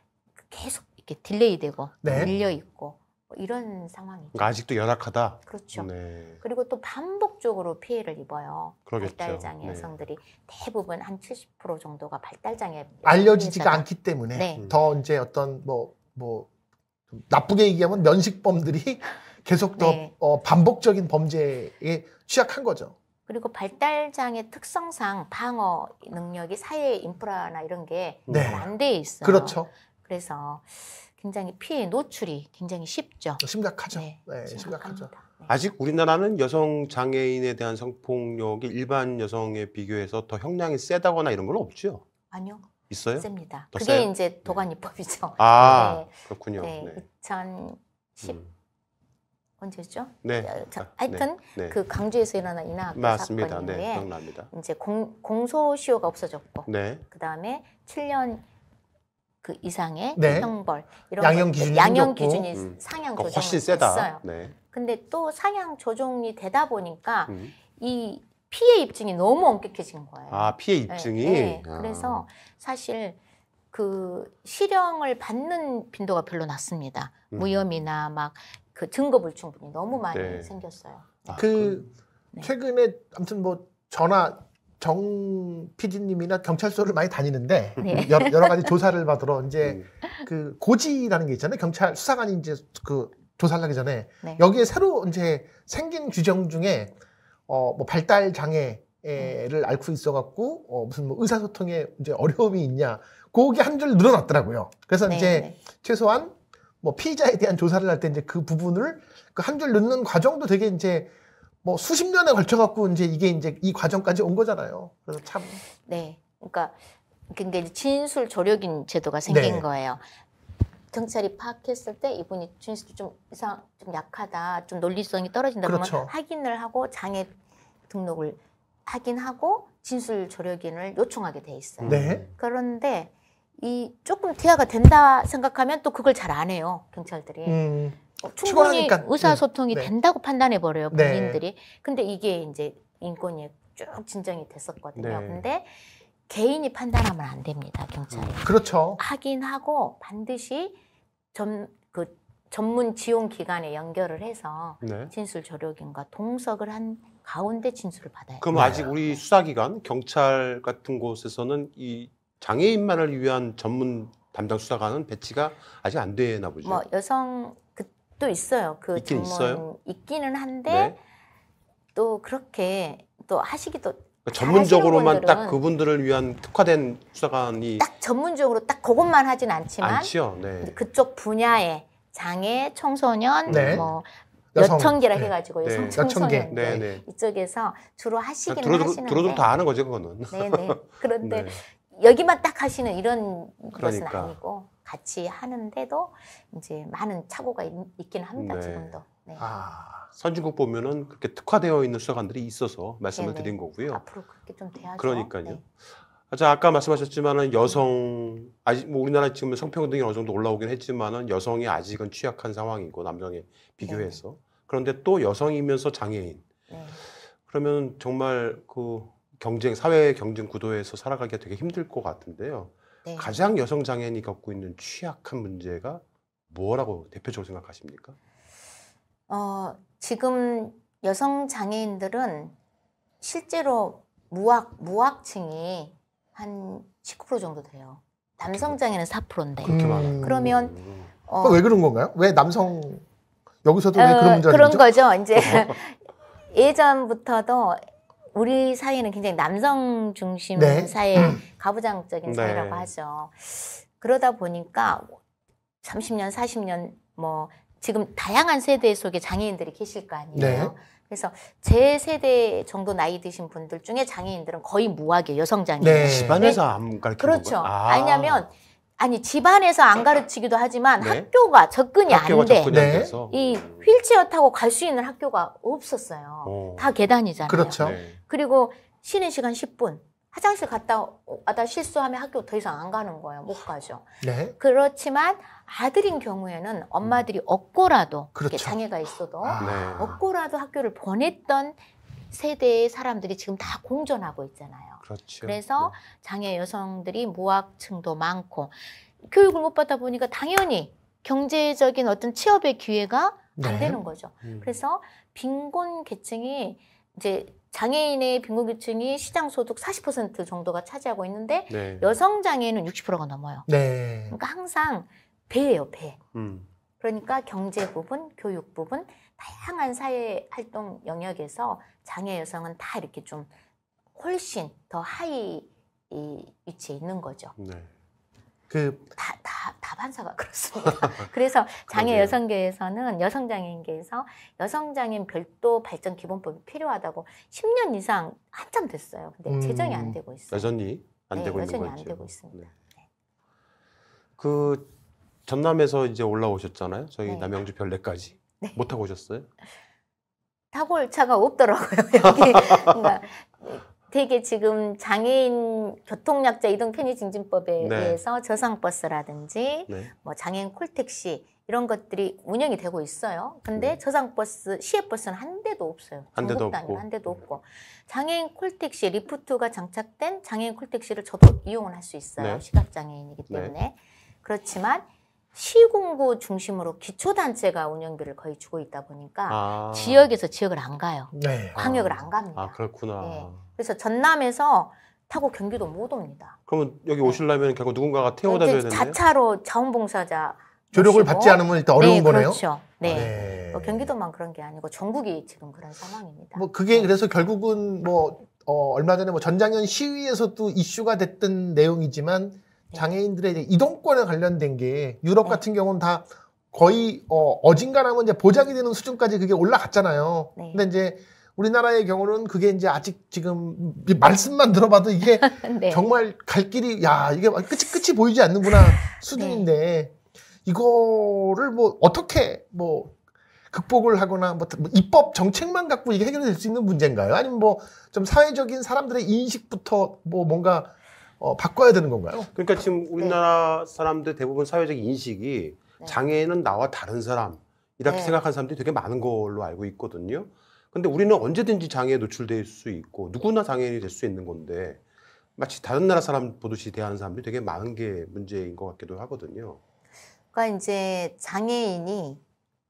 계속 이렇게 딜레이되고 네. 밀려 있고 뭐 이런 상황이죠. 그러니까 아직도 열악하다. 그렇죠. 네. 그리고 또 반복적으로 피해를 입어요. 그러겠죠. 발달장애 네. 여성들이 대부분 한 70% 정도가 발달장애 알려지지가 여성 않기 때문에 네. 음. 더 이제 어떤 뭐뭐 뭐, 뭐 나쁘게 얘기하면 면식범들이 계속 더 네. 어, 반복적인 범죄에 취약한 거죠. 그리고 발달장애 특성상 방어 능력이 사회 인프라나 이런 게안돼 네. 있어요. 그렇죠. 그래서 굉장히 피해 노출이 굉장히 쉽죠. 심각하죠. 네, 네 심각하죠. 네. 아직 우리나라는 여성 장애인에 대한 성폭력이 일반 여성에 비교해서 더 형량이 세다거나 이런 건 없죠? 아니요. 있어요? 셉니다. 그게 세요? 이제 도관입법이죠. 네. 아, 네. 그렇군요. 네. 2010 음. 언제죠? 네. 자, 아, 네. 하여튼 네. 그 강주에서 일어난 인하학교 맞습니다. 사건인데 네, 기억납니다. 이제 공, 공소시효가 없어졌고 네. 그다음에 7년 그 이상의 네. 형벌 이런 양형 기준이, 양형 기준이 음. 상향 그러니까 조정이 훨씬 세다. 네. 근데 또 상향 조정이 되다 보니까 음. 이 피해 입증이 너무 엄격해진 거예요. 아 피해 네, 입증이. 네. 아. 그래서 사실 그 실형을 받는 빈도가 별로 낮습니다. 음. 무혐의나 막 그 증거 불충분이 너무 많이 네. 생겼어요. 아, 그 네. 최근에 아무튼 뭐 전화 정 PD님이나 경찰서를 많이 다니는데 네. 여러, 여러, 가지 조사를 받으러 이제 네. 그 고지라는 게 있잖아요. 경찰 수사관이 이제 그 조사를 하기 전에 네. 여기에 새로 이제 생긴 규정 중에 어 뭐 발달 장애를 음. 앓고 있어갖고 어 무슨 뭐 의사소통에 이제 어려움이 있냐 그게 한줄 늘어났더라고요. 그래서 네, 이제 네. 최소한 뭐 피의자에 대한 조사를 할 때 이제 그 부분을 그 한 줄 넣는 과정도 되게 이제 뭐 수십 년에 걸쳐 갖고 이제 이게 이제 이 과정까지 온 거잖아요. 그래서 참 네. 그러니까 근데 진술 조력인 제도가 생긴 네. 거예요. 경찰이 파악했을 때 이분이 진술이 좀 이상 좀 약하다, 좀 논리성이 떨어진다 그러면 그렇죠. 확인을 하고 장애 등록을 하긴 하고 진술 조력인을 요청하게 돼 있어요. 네. 그런데 이 조금 기아가 된다 생각하면 또 그걸 잘 안 해요 경찰들이. 음. 어, 충분히 피곤하니까. 의사소통이 음. 네. 된다고 판단해 버려요 네. 본인들이. 네. 근데 이게 이제 인권이쭉 진정이 됐었거든요. 네. 근데 개인이 판단하면 안 됩니다 경찰이. 음, 그렇죠. 하긴 하고 반드시 전 그 전문 지원 기관에 연결을 해서 네. 진술 조력인과 동석을 한 가운데 진술을 받아요. 그럼 아직 우리 수사기관 경찰 같은 곳에서는 이 장애인만을 위한 전문 담당 수사관은 배치가 아직 안 되나 보죠. 뭐 여성 또 있어요. 그 있긴 있어요? 있기는 한데 네. 또 그렇게 또 하시기도 그러니까 전문적으로만 딱 그분들을 위한 특화된 수사관이 딱 전문적으로 딱 그것만 하진 않지만 않지요. 네. 그쪽 분야에 장애, 청소년, 네. 뭐여청계라 네. 해가지고 네. 성 청소년 네, 네, 네. 이쪽에서 주로 하시기는 들어, 하시는 들어도 다 아는 거죠 그거는. 네네. 네. 그런데 네. 여기만 딱 하시는 이런 그러니까. 것은 아니고. 같이 하는데도 이제 많은 착오가 있, 있긴 합니다 네. 지금도. 네. 아 선진국 보면은 그렇게 특화되어 있는 수사관들이 있어서 말씀을 네네. 네. 드린 거고요. 앞으로 그렇게 좀 돼야죠. 그러니까요. 네. 자 아까 말씀하셨지만은 여성 아직 뭐 우리나라 지금 성평등이 어느 정도 올라오긴 했지만은 여성이 아직은 취약한 상황이고 남성에 비교해서 네네. 네. 그런데 또 여성이면서 장애인 네. 그러면 정말 그 경쟁 사회 경쟁 구도에서 살아가기가 되게 힘들 것 같은데요. 네. 가장 여성 장애인이 겪고 있는 취약한 문제가 뭐라고 대표적으로 생각하십니까? 어, 지금 여성 장애인들은 실제로 무학 무학층이 한 19% 정도 돼요. 남성 장애는 4%인데. 그렇게 음. 그러면 음. 어, 아, 왜 그런 건가요? 왜 남성 여기서도 어, 왜 그런 문제가 그런 거죠. 이제 예전부터도 우리 사회는 굉장히 남성 중심 네. 사회, 음. 가부장적인 네. 사회라고 하죠. 그러다 보니까 30년, 40년 뭐 지금 다양한 세대 속에 장애인들이 계실 거 아니에요. 네. 그래서 제 세대 정도 나이 드신 분들 중에 장애인들은 거의 무하게 여성 장애인. 네. 집안에서 안가 그렇죠. 아. 왜냐면 아니 집안에서 안 가르치기도 하지만 네. 학교가 접근이 학교가 안 돼. 접근이 안 네. 돼서. 이 음. 휠체어 타고 갈 수 있는 학교가 없었어요. 오. 어. 다 계단이잖아요. 그렇죠. 네. 그리고 쉬는 시간 10분. 화장실 갔다 왔다 실수하면 학교 더 이상 안 가는 거예요. 못 가죠. 네. 그렇지만 아들인 경우에는 엄마들이 얻고라도 음. 그렇죠. 장애가 있어도 아. 얻고라도 네. 학교를 보냈던 세대의 사람들이 지금 다 공존하고 있잖아요. 그렇죠. 그래서 네. 장애 여성들이 무학층도 많고 교육을 못 받다 보니까 당연히 경제적인 어떤 취업의 기회가 안 네. 되는 거죠. 음. 그래서 빈곤 계층이 이제 장애인의 빈곤 계층이 시장 소득 40% 정도가 차지하고 있는데 네. 여성 장애인은 60%가 넘어요. 네. 그러니까 항상 배예요, 배. 음. 그러니까 경제 부분, 교육 부분, 다양한 사회 활동 영역에서 장애 여성은 다 이렇게 좀 훨씬 더 하이 위치에 있는 거죠. 네. 그 다, 다, 다반사가 그렇습니다. 그래서 장애 여성계에서는 여성장애인계에서 여성장애인 별도 발전 기본법이 필요하다고 10년 이상 한참 됐어요. 근데 음, 제정이 안 되고 있어요. 여전히 안 네, 되고 여전히 는 거죠. 안 되고 있습니다. 네. 그 전남에서 이제 올라오셨잖아요. 저희 네. 남양주 별내까지 네. 못 타고 오셨어요? 타고 올 차가 없더라고요. 여기 그러니까 되게 지금 장애인 교통약자 이동편의 증진법에 네. 의해서 저상버스라든지 네. 뭐 장애인 콜택시 이런 것들이 운영이 되고 있어요. 근데 네. 저상버스, 시외버스는 한 대도 없어요. 한 대도 없고. 한 대도 음. 없고. 장애인 콜택시, 리프트가 장착된 장애인 콜택시를 저도 이용을 할 수 있어요. 네. 시각장애인이기 네. 때문에. 그렇지만 시군구 중심으로 기초단체가 운영비를 거의 주고 있다 보니까 아. 지역에서 지역을 안 가요. 네. 광역을 아. 안 갑니다. 아, 그렇구나. 네. 그래서 전남에서 타고 경기도 못 옵니다. 그러면 여기 네. 오시려면 결국 누군가가 네, 태워다 줘야 되는데 자차로 자원봉사자 조력을 모시고. 받지 않으면 일단 어려운 네, 거네요. 그렇죠. 네. 아, 네. 뭐 경기도만 그런 게 아니고 전국이 지금 그런 상황입니다. 뭐 그게 네. 그래서 결국은 뭐 어, 얼마 전에 뭐 전장현 시위에서도 이슈가 됐던 내용이지만 장애인들의 이동권에 관련된 게 유럽 같은 경우는 다 거의 어, 어진간하면 이제 보장이 되는 수준까지 그게 올라갔잖아요. 근데 이제 우리나라의 경우는 그게 이제 아직 지금 말씀만 들어봐도 이게 네. 정말 갈 길이 야 이게 끝이 끝이 보이지 않는구나 수준인데 네. 이거를 뭐 어떻게 뭐 극복을 하거나 뭐, 뭐 입법 정책만 갖고 이게 해결될 수 있는 문제인가요? 아니면 뭐 좀 사회적인 사람들의 인식부터 뭐 뭔가 어, 바꿔야 되는 건가요? 그러니까 지금 네. 우리나라 사람들 대부분 사회적 인식이 네. 장애인은 나와 다른 사람 이렇게 네. 생각하는 사람들이 되게 많은 걸로 알고 있거든요. 근데 우리는 언제든지 장애에 노출될 수 있고 누구나 장애인이 될 수 있는 건데 마치 다른 나라 사람 보듯이 대하는 사람들이 되게 많은 게 문제인 것 같기도 하거든요. 그러니까 이제 장애인이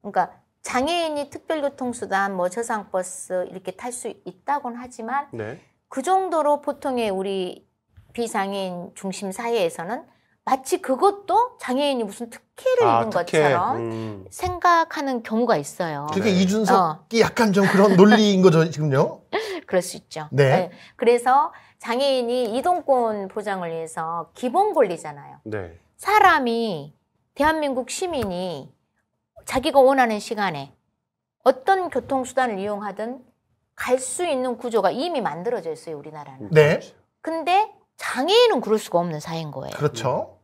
그러니까 장애인이 특별교통수단 뭐 저상버스 이렇게 탈 수 있다곤 하지만 네. 그 정도로 보통의 우리 비장애인 중심 사회에서는 마치 그것도 장애인이 무슨 특혜를 아, 입은 특혜. 것처럼 음. 생각하는 경우가 있어요. 그게 네. 이준석이 어. 약간 좀 그런 논리인 거죠, 지금요? 그럴 수 있죠. 네. 네. 그래서 장애인이 이동권 보장을 위해서 기본 권리잖아요. 네. 사람이 대한민국 시민이 자기가 원하는 시간에 어떤 교통수단을 이용하든 갈 수 있는 구조가 이미 만들어져 있어요, 우리나라는. 네. 그렇죠. 근데 장애인은 그럴 수가 없는 사회인 거예요. 그렇죠.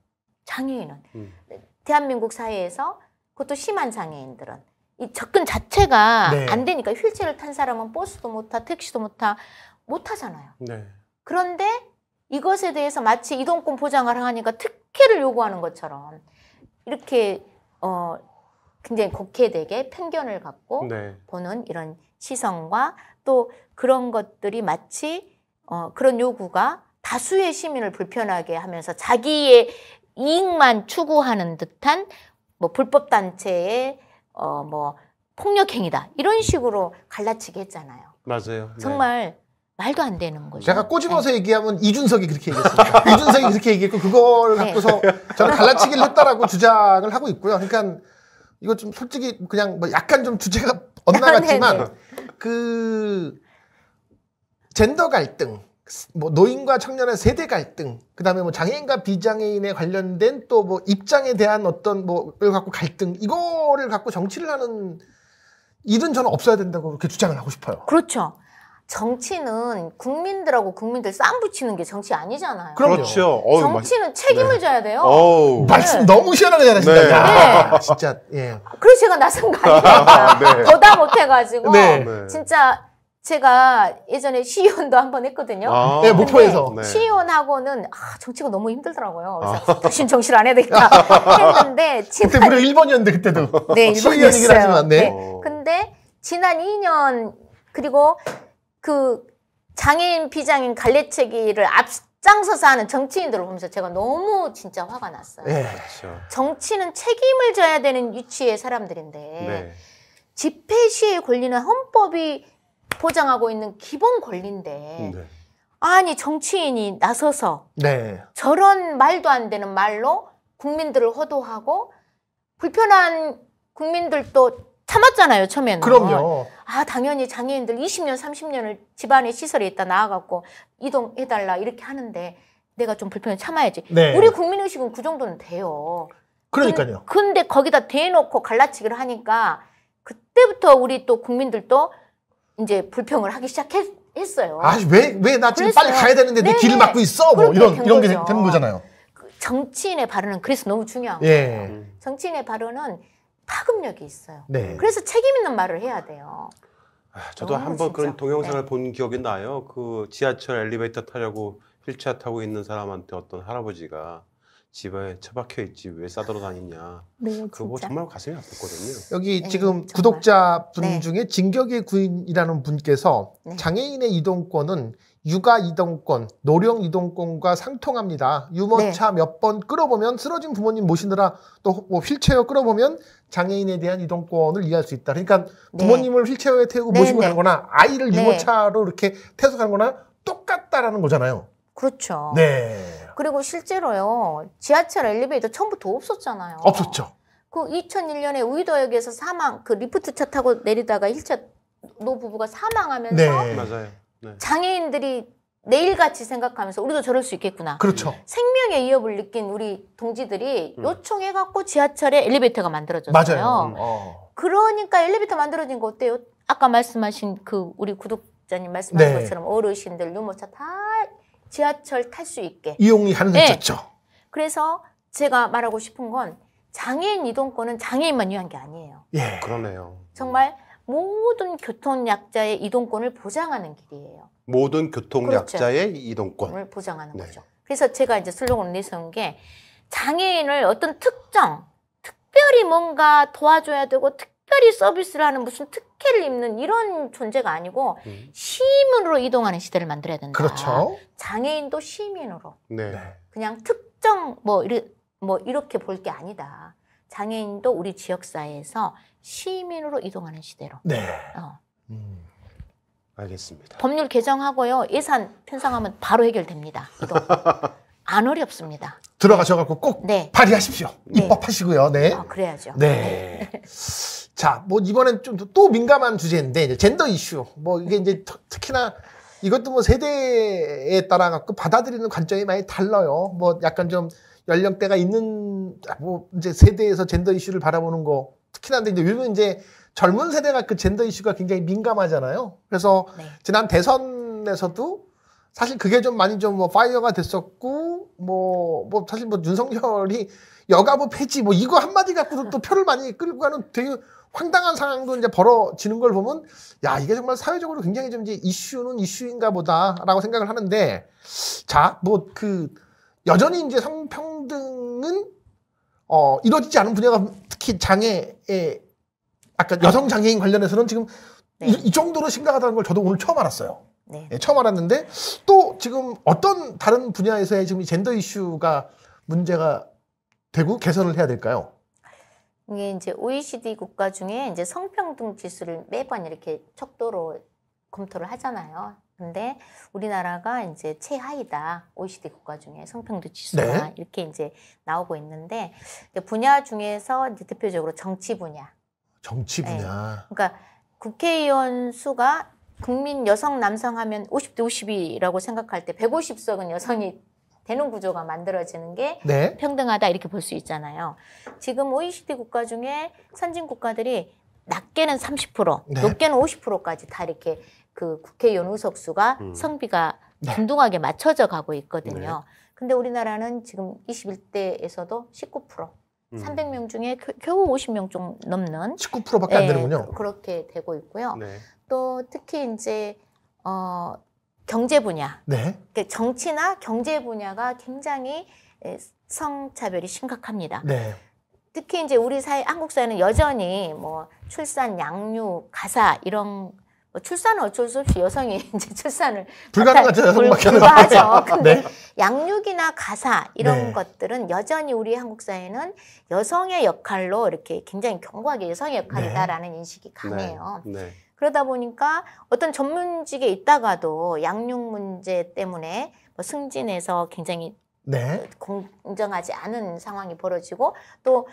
장애인은 음. 네, 대한민국 사회에서 그것도 심한 장애인들은 이 접근 자체가 네. 안 되니까 휠체어를 탄 사람은 버스도 못 타, 택시도 못 타, 못 타잖아요. 네. 그런데 이것에 대해서 마치 이동권 보장을 하니까 특혜를 요구하는 것처럼 이렇게 어 굉장히 곡해되게 편견을 갖고 네. 보는 이런 시선과 또 그런 것들이 마치 어 그런 요구가 다수의 시민을 불편하게 하면서 자기의 이익만 추구하는 듯한 뭐 불법 단체의 어뭐 폭력 행위다 이런 식으로 갈라치게 했잖아요. 맞아요. 네. 정말 네. 말도 안 되는 거죠. 제가 꼬집어서 네. 얘기하면 이준석이 그렇게 얘기했습니다. 이준석이 그렇게 얘기했고 그걸 네. 갖고서 저는 갈라치기를 했다라고 주장을 하고 있고요. 그러니까 이거 좀 솔직히 그냥 뭐 약간 좀 주제가 네, 엇나갔지만 그 젠더 갈등 뭐 노인과 청년의 세대 갈등, 그다음에 뭐 장애인과 비장애인에 관련된 또 뭐 입장에 대한 어떤 뭐를 갖고 갈등 이거를 갖고 정치를 하는 일은 저는 없어야 된다고 그렇게 주장을 하고 싶어요. 그렇죠. 정치는 국민들하고 국민들 싸움 붙이는 게 정치 아니잖아요. 그렇죠. 어이, 정치는 맞... 책임을 네. 져야 돼요. 오. 네. 말씀 너무 시원하게 잘하신다. 네. 야, 네. 진짜. 예. 그래서 제가 나선 거 아니에요. 네. 더다 못해가지고 네. 진짜 제가 예전에 시의원도 한 번 했거든요. 아, 네, 목포에서. 네. 시의원하고는 아, 정치가 너무 힘들더라고요. 그래서 훨씬 시 정치를 안 해야 되겠다 했는데 지난... 그때 무려 1번이었는데 그때도. 네, 1번이었어요. 어, 하지만, 네. 네. 근데 지난 2년 그리고 그 장애인 비장애인 갈래체기를 앞장서서 하는 정치인들을 보면서 제가 너무 진짜 화가 났어요. 네. 그렇죠. 정치는 책임을 져야 되는 위치의 사람들인데 네. 집회 시의 권리는 헌법이 보장하고 있는 기본 권리인데 네. 아니 정치인이 나서서 네. 저런 말도 안 되는 말로 국민들을 호도하고 불편한 국민들도 참았잖아요 처음에는. 그럼요. 아 당연히 장애인들 20년 30년을 집안의 시설에 있다 나와갖고 이동해달라 이렇게 하는데 내가 좀 불편해 참아야지. 네. 우리 국민의식은 그 정도는 돼요. 그러니까요. 근, 근데 거기다 대놓고 갈라치기를 하니까 그때부터 우리 또 국민들도 이제 불평을 하기 시작했어요. 아왜 왜 나 지금 빨리 가야 되는데 네 길을 막고 있어? 뭐 이런 이런 게 되는 거잖아요. 그 정치인의 발언은 그래서 너무 중요한 예. 거예요. 정치인의 발언은 파급력이 있어요. 네. 그래서 책임 있는 말을 해야 돼요. 아, 저도 한번 그런 동영상을 네. 본 기억이 나요. 그 지하철 엘리베이터 타려고 휠체어 타고 있는 사람한테 어떤 할아버지가 집에 처박혀 있지 왜 싸돌아다니냐. 네, 그거 정말 가슴이 아팠거든요. 여기 네, 지금 구독자 분 네. 중에 진격의 구인이라는 분께서 네. 장애인의 이동권은 육아 이동권, 노령 이동권과 상통합니다. 유모차 네. 몇번 끌어보면 쓰러진 부모님 모시느라 또뭐 휠체어 끌어보면 장애인에 대한 이동권을 이해할 수 있다. 그러니까 네. 부모님을 휠체어에 태우고 모시고 가는 거나 아이를 유모차로 이렇게 태워서 가는 거나 똑같다라는 거잖아요. 그렇죠. 네. 그리고 실제로요. 지하철 엘리베이터 처음부터 없었잖아요. 없었죠. 그 2001년에 우이도역에서 사망 그 리프트 차 타고 내리다가 1차 노 부부가 사망하면서 네. 맞아요. 네. 장애인들이 내일같이 생각하면서 우리도 저럴 수 있겠구나. 그렇죠. 네. 생명의 위협을 느낀 우리 동지들이 음. 요청해갖고 지하철에 엘리베이터가 만들어졌어요. 맞아요. 음. 어. 그러니까 엘리베이터 만들어진 거 어때요? 아까 말씀하신 그 우리 구독자님 말씀하신 네. 것처럼 어르신들 유모차 다 지하철 탈 수 있게 이용이 가능해졌죠. 네. 그래서 제가 말하고 싶은 건 장애인 이동권은 장애인만 위한게 아니에요. 예, 그러네요. 정말 모든 교통약자의 이동권을 보장하는 길이에요. 모든 교통약자의 그렇죠. 이동권을 보장하는 네. 거죠. 그래서 제가 이제 슬로건을 내세운 게 장애인을 어떤 특정, 특별히 뭔가 도와줘야 되고 특별히 서비스를 하는 무슨 특 스키을 입는 이런 존재가 아니고 음. 시민으로 이동하는 시대를 만들어야 된다. 그렇죠. 장애인도 시민으로. 네. 네. 그냥 특정 뭐, 이리, 뭐 이렇게 볼 게 아니다. 장애인도 우리 지역사회에서 시민으로 이동하는 시대로. 네. 어. 음. 알겠습니다. 법률 개정하고요 예산 편성하면 바로 해결됩니다. 안 어렵습니다. 들어가셔갖고 꼭 네. 발의하십시오. 네. 입법하시고요. 네. 아, 그래야죠. 네. 네. 자, 뭐 이번엔 좀 또 민감한 주제인데 이제 젠더 이슈. 뭐 이게 이제 특히나 이것도 뭐 세대에 따라 갖고 받아들이는 관점이 많이 달라요. 뭐 약간 좀 연령대가 있는 아, 뭐 이제 세대에서 젠더 이슈를 바라보는 거 특히나 근데 이제 요즘 이제 젊은 세대가 그 젠더 이슈가 굉장히 민감하잖아요. 그래서 네. 지난 대선에서도 사실 그게 좀 많이 좀 뭐 파이어가 됐었고 뭐뭐 뭐 사실 뭐 윤석열이 여가부 폐지 뭐 이거 한마디 갖고도 또 표를 많이 끌고 가는 되게 황당한 상황도 이제 벌어지는 걸 보면 야 이게 정말 사회적으로 굉장히 좀 이제 이슈는 이슈인가 보다라고 생각을 하는데 자뭐 그 여전히 이제 성평등은 어 이루어지지 않은 분야가 특히 장애에 아까 여성 장애인 관련해서는 지금 네. 이, 이 정도로 심각하다는 걸 저도 오늘 처음 알았어요. 네. 예, 처음 알았는데 또 지금 어떤 다른 분야에서의 지금 젠더 이슈가 문제가 되고 개선을 해야 될까요? 이게 이제 OECD 국가 중에 이제 성평등 지수를 매번 이렇게 척도로 검토를 하잖아요. 근데 우리나라가 이제 최하이다. OECD 국가 중에 성평등 지수가 네. 이렇게 이제 나오고 있는데 분야 중에서 이제 대표적으로 정치 분야. 정치 네. 분야. 네. 그러니까 국회의원 수가 국민 여성 남성 하면 50대 50이라고 생각할 때 150석은 여성이 되는 구조가 만들어지는 게 네. 평등하다 이렇게 볼 수 있잖아요. 지금 OECD 국가 중에 선진 국가들이 낮게는 30%, 네. 높게는 50%까지 다 이렇게 그 국회의원 의석 수가 음. 성비가 네. 균등하게 맞춰져 가고 있거든요. 네. 근데 우리나라는 지금 21대에서도 19%. 음. 300명 중에 겨, 겨우 50명 좀 넘는 19%밖에 안 네, 되는군요. 그렇게 되고 있고요. 네. 또 특히 이제 어, 경제 분야, 네. 그러니까 정치나 경제 분야가 굉장히 성차별이 심각합니다. 네. 특히 이제 우리 사회, 한국 사회는 여전히 뭐 출산, 양육, 가사 이런 뭐 출산은 어쩔 수 없이 여성이 이제 출산을 불가능하죠. 여성 불가하죠. 네. 근데 네. 양육이나 가사 이런 네. 것들은 여전히 우리 한국 사회는 여성의 역할로 이렇게 굉장히 견고하게 여성의 역할이다라는 네. 인식이 강해요. 네. 그러다 보니까 어떤 전문직에 있다가도 양육 문제 때문에 뭐 승진해서 굉장히 네. 공정하지 않은 상황이 벌어지고 또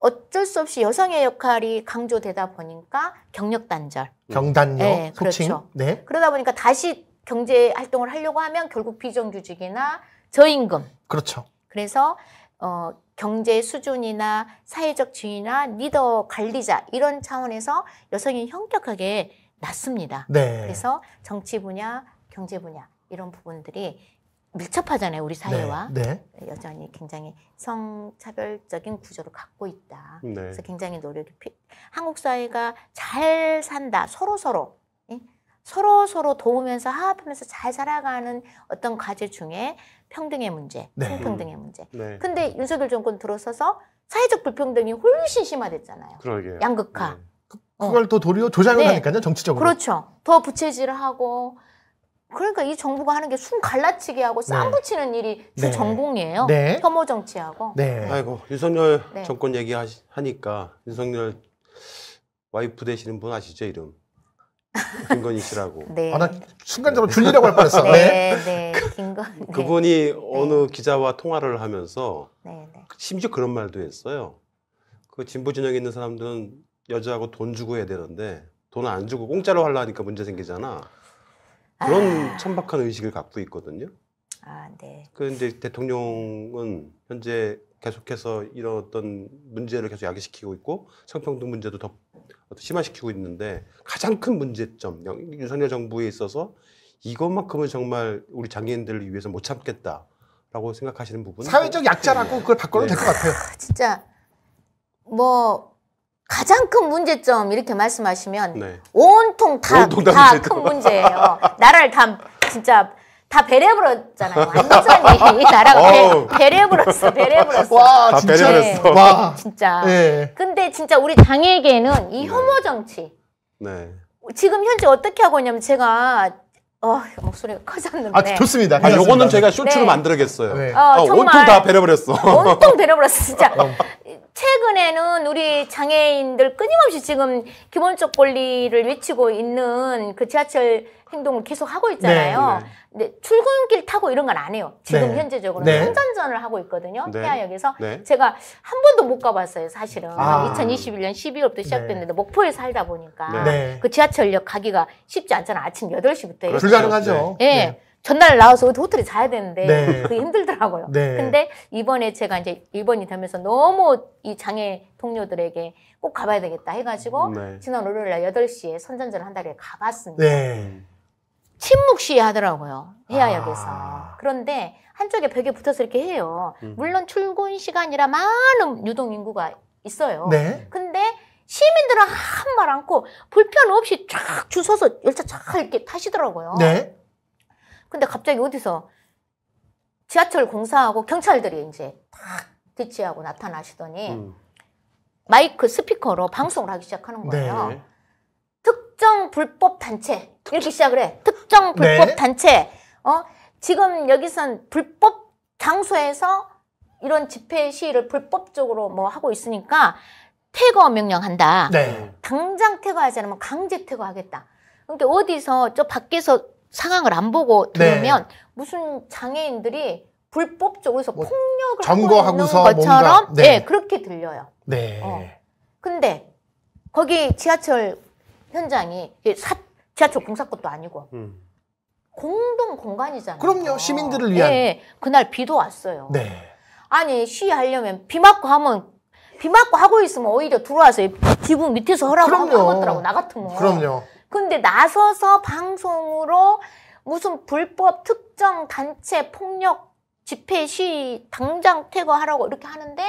어쩔 수 없이 여성의 역할이 강조되다 보니까 경력 단절, 경단녀, 네, 그렇죠. 네. 그러다 보니까 다시 경제 활동을 하려고 하면 결국 비정규직이나 저임금. 그렇죠. 그래서 어, 경제 수준이나 사회적 지위나 리더 관리자 이런 차원에서 여성이 현격하게 낮습니다. 네. 그래서 정치 분야, 경제 분야 이런 부분들이 밀접하잖아요 우리 사회와 네. 네. 네 여전히 굉장히 성차별적인 구조를 갖고 있다. 네. 그래서 굉장히 노력이 필. 한국 사회가 잘 산다 서로 서로 예? 서로 서로 도우면서 화합하면서 잘 살아가는 어떤 과제 중에 평등의 문제, 성평등의 네. 문제. 네. 근데 윤석열 정권 들어서서 사회적 불평등이 훨씬 심화됐잖아요. 그러게요. 양극화. 네. 그 어. 그걸 또 도리어 조장을 네. 하니까요, 정치적으로. 그렇죠. 더 부채질을 하고. 그러니까 이 정부가 하는 게 숨 갈라치기 하고 쌈 네. 붙이는 일이 주 네. 전공이에요. 네. 혐오 정치하고. 네. 아이고, 윤석열 정권 얘기하니까 윤석열 와이프 되시는 분 아시죠, 이름? 김건희 씨라고. 네. 아, 나 순간적으로 줄리라고 할 뻔했어. 네. 네. 긴 거. 네. 그분이 어느 기자와 통화를 하면서 네, 네. 심지어 그런 말도 했어요. 그 진보 진영에 있는 사람들은 여자하고 돈 주고 해야 되는데 돈 안 주고 공짜로 하려니까 문제 생기잖아. 그런 아... 천박한 의식을 갖고 있거든요. 아, 네. 그런데 대통령은 현재 계속해서 이런 어떤 문제를 계속 야기시키고 있고 성평등 문제도 더 심화시키고 있는데 가장 큰 문제점 윤석열 정부에 있어서 이것만큼은 정말 우리 장애인들을 위해서 못 참겠다라고 생각하시는 부분 사회적 네. 약자라고 그걸 바꿔도 네. 될것 같아요. 아, 진짜 뭐 가장 큰 문제점 이렇게 말씀하시면 네. 온통 다 다 큰 문제예요. 나라를 다 진짜 다 베레브렸잖아요. 완전히 나라가 베레브렸어, 베레브렸어. 와, 진짜. 네. 와, 진짜. 네. 근데 진짜 우리 당에게는 이 네. 혐오 정치. 네. 지금 현재 어떻게 하고 있냐면 제가 어, 목소리가 커졌는데. 아, 좋습니다. 아, 요거는 제가 쇼츠로 네. 만들겠어요 네. 어, 아, 어, 온통 다베려버렸어 온통 베려버렸어 진짜. 최근에는 우리 장애인들 끊임없이 지금 기본적 권리를 외치고 있는 그 지하철 행동을 계속 하고 있잖아요. 네, 네. 근데 출근길 타고 이런 건 안 해요. 지금 네. 현재적으로는 네. 선전전을 하고 있거든요. 네. 태아역에서 네. 제가 한 번도 못 가봤어요. 사실은 아. 2021년 12월부터 시작됐는데 네. 목포에 살다 보니까 그 지하철역 가기가 쉽지 않잖아요. 아침 8시부터 그렇죠. 불가능하죠. 예. 전날 나와서 어디 호텔에 자야 되는데 네. 그게 힘들더라고요. 네. 근데 이번에 제가 이제 일본이 되면서 너무 이 장애 동료들에게 꼭 가봐야 되겠다 해가지고 네. 지난 월요일 날 8시에 선전전을 한 달에 가봤습니다. 네. 침묵 시위 하더라고요. 해야역에서 아... 그런데 한쪽에 벽에 붙어서 이렇게 해요. 음. 물론 출근 시간이라 많은 유동 인구가 있어요. 네. 근데 시민들은 한 말 않고 불편 없이 쫙 주서서 열차 쫙 이렇게 타시더라고요. 네. 근데 갑자기 어디서 지하철 공사하고 경찰들이 이제 탁 대치하고 나타나시더니 음. 마이크 스피커로 방송을 하기 시작하는 네. 거예요. 네. 특정 불법 단체 이렇게 시작을 해. 특정 네. 불법 네. 단체. 어 지금 여기선 불법 장소에서 이런 집회 시위를 불법적으로 뭐 하고 있으니까 퇴거 명령한다. 네. 당장 퇴거하지 않으면 강제 퇴거하겠다. 그러니까 어디서 저 밖에서 상황을 안 보고 네. 들으면 네. 무슨 장애인들이 불법적으로 해서 뭐, 폭력을 점거하고서 하고 있는 것처럼 뭔가, 네. 네. 그렇게 들려요. 네. 어. 근데 거기 지하철 현장이 사, 지하철 공사것도 아니고 음. 공동 공간이잖아요. 그럼요. 시민들을 위한. 네. 그날 비도 왔어요. 네. 아니 시하려면비 맞고 하면 비 맞고 하고 있으면 오히려 들어와서 지붕 밑에서 허락을 하고 하더라고나같은 거. 그럼요. 근데 나서서 방송으로 무슨 불법 특정 단체 폭력 집회 시 당장 퇴거하라고 이렇게 하는데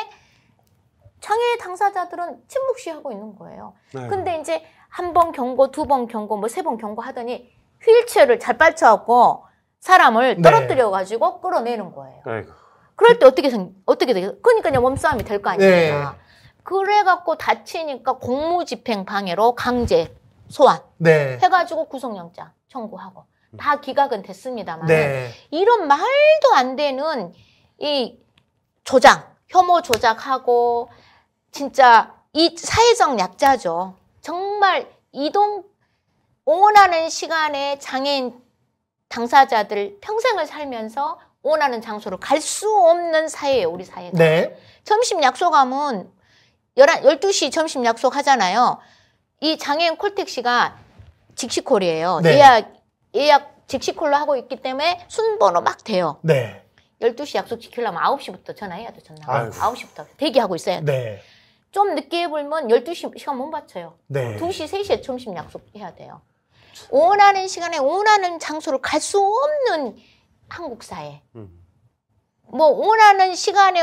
장애 당사자들은 침묵시하고 있는 거예요. 네. 근데 이제 한 번 경고, 두 번 경고, 뭐 세 번 경고 하더니 휠체어를 잘 빨쳐갖고 사람을 네. 떨어뜨려가지고 네. 끌어내는 거예요. 아이고. 그럴 때 어떻게 생, 어떻게 되겠어? 그러니까 그냥 몸싸움이 될 거 아닙니까? 네. 그래갖고 다치니까 공무집행 방해로 강제 소환 네. 해가지고 구속영장 청구하고 음. 다 기각은 됐습니다만 네. 이런 말도 안 되는 이 조장 혐오 조작하고 진짜 이 사회적 약자죠. 정말 이동 원하는 시간에 장애인 당사자들 평생을 살면서 원하는 장소로 갈 수 없는 사회예요, 우리 사회가. 네. 점심 약속하면 1한 열두 시 점심 약속하잖아요. 이 장애인 콜택시가 직시콜이에요. 네. 예약 예약 직시콜로 하고 있기 때문에 순번호 막 돼요. 네. 12시 약속 지키려면 9시부터 전화해야 돼, 전화. 아유. 9시부터 대기하고 있어요 네. 좀 늦게 해보면 12시 시간 못 맞춰요. 네. 2시, 3시에 점심 약속해야 돼요. 원하는 시간에 원하는 장소를 갈 수 없는 한국 사회. 음. 뭐 원하는 시간에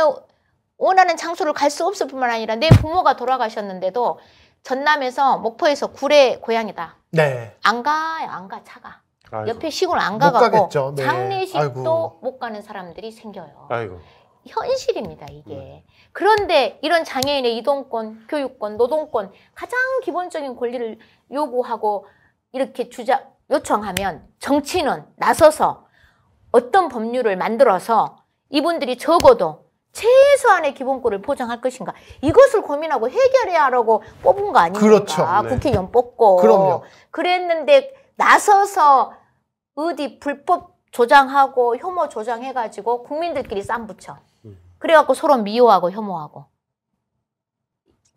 원하는 장소를 갈 수 없을 뿐만 아니라 내 부모가 돌아가셨는데도 전남에서 목포에서 구례 고향이다. 네. 안 가요, 안 가, 차가. 아이고. 옆에 시골 안 가가고 네. 장례식도 아이고. 못 가는 사람들이 생겨요. 아이고. 현실입니다, 이게. 네. 그런데 이런 장애인의 이동권, 교육권, 노동권, 가장 기본적인 권리를 요구하고 이렇게 주장, 요청하면 정치는 나서서 어떤 법률을 만들어서 이분들이 적어도 최소한의 기본권을 보장할 것인가 이것을 고민하고 해결해야 하라고 뽑은 거 아닙니까? 그렇죠. 네. 국회의원 뽑고 그럼요. 그랬는데 나서서 어디 불법 조장하고 혐오 조장해가지고 국민들끼리 쌈 붙여 그래갖고 서로 미워하고 혐오하고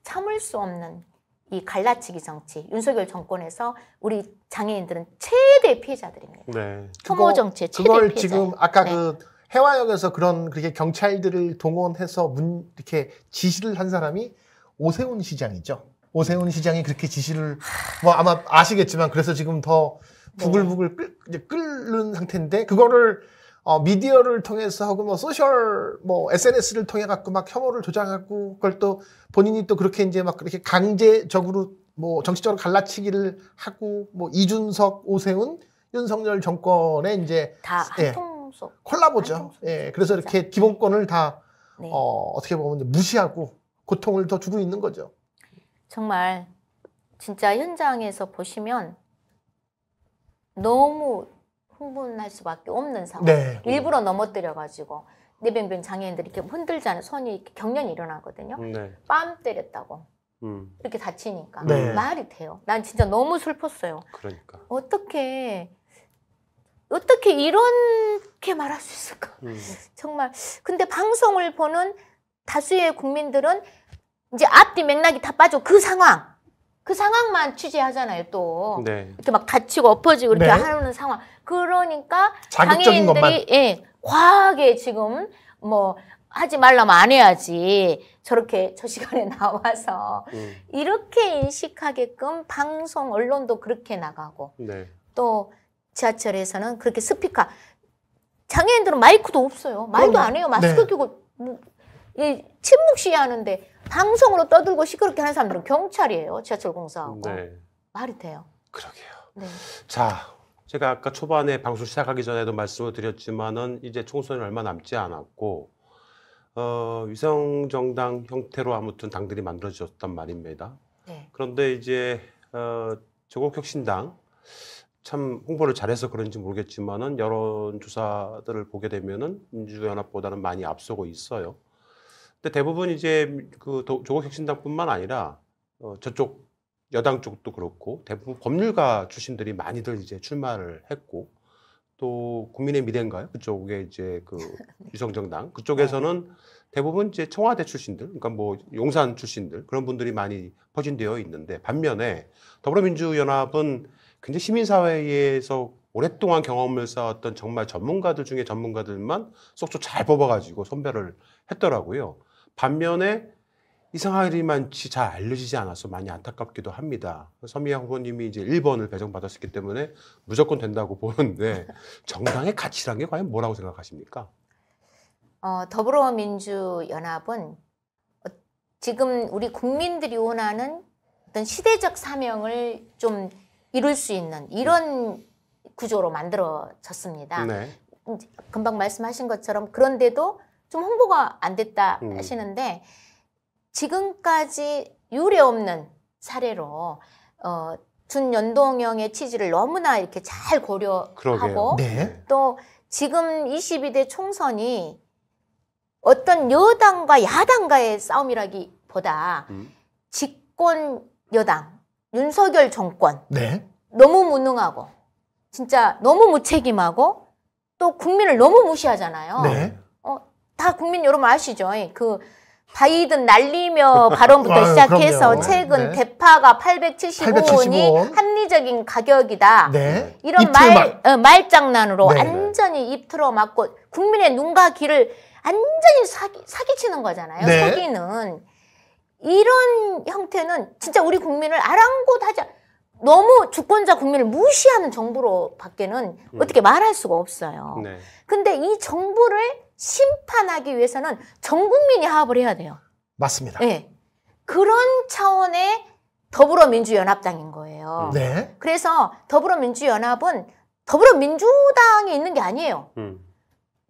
참을 수 없는 이 갈라치기 정치 윤석열 정권에서 우리 장애인들은 최대 피해자들입니다. 네. 혐오 정치 최대 그걸 피해자. 지금 아까 네. 그 해화역에서 그런 그렇게 경찰들을 동원해서 문 이렇게 지시를 한 사람이 오세훈 시장이죠. 오세훈 시장이 그렇게 지시를 뭐 아마 아시겠지만 그래서 지금 더 네. 부글부글 끓, 이제 끓는 상태인데 그거를 어, 미디어를 통해서 하고 뭐 소셜 뭐 SNS를 통해 갖고 막 혐오를 조장하고 그걸 또 본인이 또 그렇게 이제 막 그렇게 강제적으로 뭐 정치적으로 갈라치기를 하고 뭐 이준석, 오세훈, 윤석열 정권의 이제 다 예, 한통 통수. 콜라보죠. 예, 그래서 이렇게 기본권을 다 네. 어, 어떻게 보면 무시하고 고통을 더 주고 있는 거죠. 정말 진짜 현장에서 보시면 너무 흥분할 수밖에 없는 상황. 네. 일부러 넘어뜨려가지고 뇌병변 장애인들이 이렇게 흔들잖아요. 손이 이렇게 경련이 일어나거든요. 음, 네. 빰 때렸다고. 음. 이렇게 다치니까 네. 말이 돼요. 난 진짜 너무 슬펐어요. 그러니까. 어떻게 어떻게 이렇게 말할 수 있을까? 음. 정말. 근데 방송을 보는 다수의 국민들은 이제 앞뒤 맥락이 다 빠져 그 상황, 그 상황만 취재하잖아요. 또 네. 이렇게 막 다치고 엎어지고 이렇게 네. 하는 상황. 그러니까 장애인들이 예, 과하게 지금 뭐 하지 말라면 안 해야지. 저렇게 저 시간에 나와서 음. 이렇게 인식하게끔 방송 언론도 그렇게 나가고 네. 또 지하철에서는 그렇게 스피커 장애인들은 마이크도 없어요. 말도 그럼요. 안 해요. 마스크 네. 끼고 뭐, 예, 침묵 시위하는데 방송으로 떠들고 시끄럽게 하는 사람들은 경찰이에요. 지하철 공사하고 네. 말이 돼요. 그러게요. 네. 자, 제가 아까 초반에 방송 시작하기 전에도 말씀을 드렸지만은 이제 총선이 얼마 남지 않았고 어, 위성 정당 형태로 아무튼 당들이 만들어졌단 말입니다. 네. 그런데 이제 어, 조국혁신당 참 홍보를 잘해서 그런지 모르겠지만은 여론 조사들을 보게 되면은 민주연합보다는 많이 앞서고 있어요. 근데 대부분 이제 그 조국혁신당뿐만 아니라 어, 저쪽 여당 쪽도 그렇고 대부분 법률가 출신들이 많이들 이제 출마를 했고 또 국민의 미래인가요? 그쪽에 이제 그 유성정당 그쪽에서는 네. 대부분 이제 청와대 출신들, 그러니까 뭐 용산 출신들 그런 분들이 많이 퍼진되어 있는데 반면에 더불어민주연합은 굉장히 시민사회에서 오랫동안 경험을 쌓았던 정말 전문가들 중에 전문가들만 속초 잘 뽑아가지고 선별을 했더라고요. 반면에 이상하리만치 잘 알려지지 않아서 많이 안타깝기도 합니다. 서미양 후보님이 이제 1번을 배정받았기 때문에 무조건 된다고 보는데 정당의 가치란 게 과연 뭐라고 생각하십니까? 어, 더불어민주연합은 어, 지금 우리 국민들이 원하는 어떤 시대적 사명을 좀 이룰 수 있는 이런 구조로 만들어졌습니다. 네. 금방 말씀하신 것처럼 그런데도 좀 홍보가 안 됐다 음. 하시는데 지금까지 유례없는 사례로 어, 준연동형의 취지를 너무나 이렇게 잘 고려하고 네. 또 지금 22대 총선이 어떤 여당과 야당과의 싸움이라기보다 음. 집권 여당 윤석열 정권. 네. 너무 무능하고 진짜 너무 무책임하고 또 국민을 너무 무시하잖아요. 네. 어, 다 국민 여러분 아시죠? 그 바이든 날리며 발언부터 시작해서 그럼 최근 네. 대파가 875원이 합리적인 가격이다. 네. 이런 말, 어, 말장난으로 네, 네. 완전히 입 틀어막고 국민의 눈과 귀를 완전히 사기, 사기치는 거잖아요. 네. 속이는. 이런 형태는 진짜 우리 국민을 아랑곳하지 너무 주권자 국민을 무시하는 정부로 밖에는 음. 어떻게 말할 수가 없어요. 네. 근데 이 정부를 심판하기 위해서는 전 국민이 합을 해야 돼요. 맞습니다. 네. 그런 차원의 더불어민주연합당인 거예요. 음. 네. 그래서 더불어민주연합은 더불어민주당이 있는 게 아니에요. 음.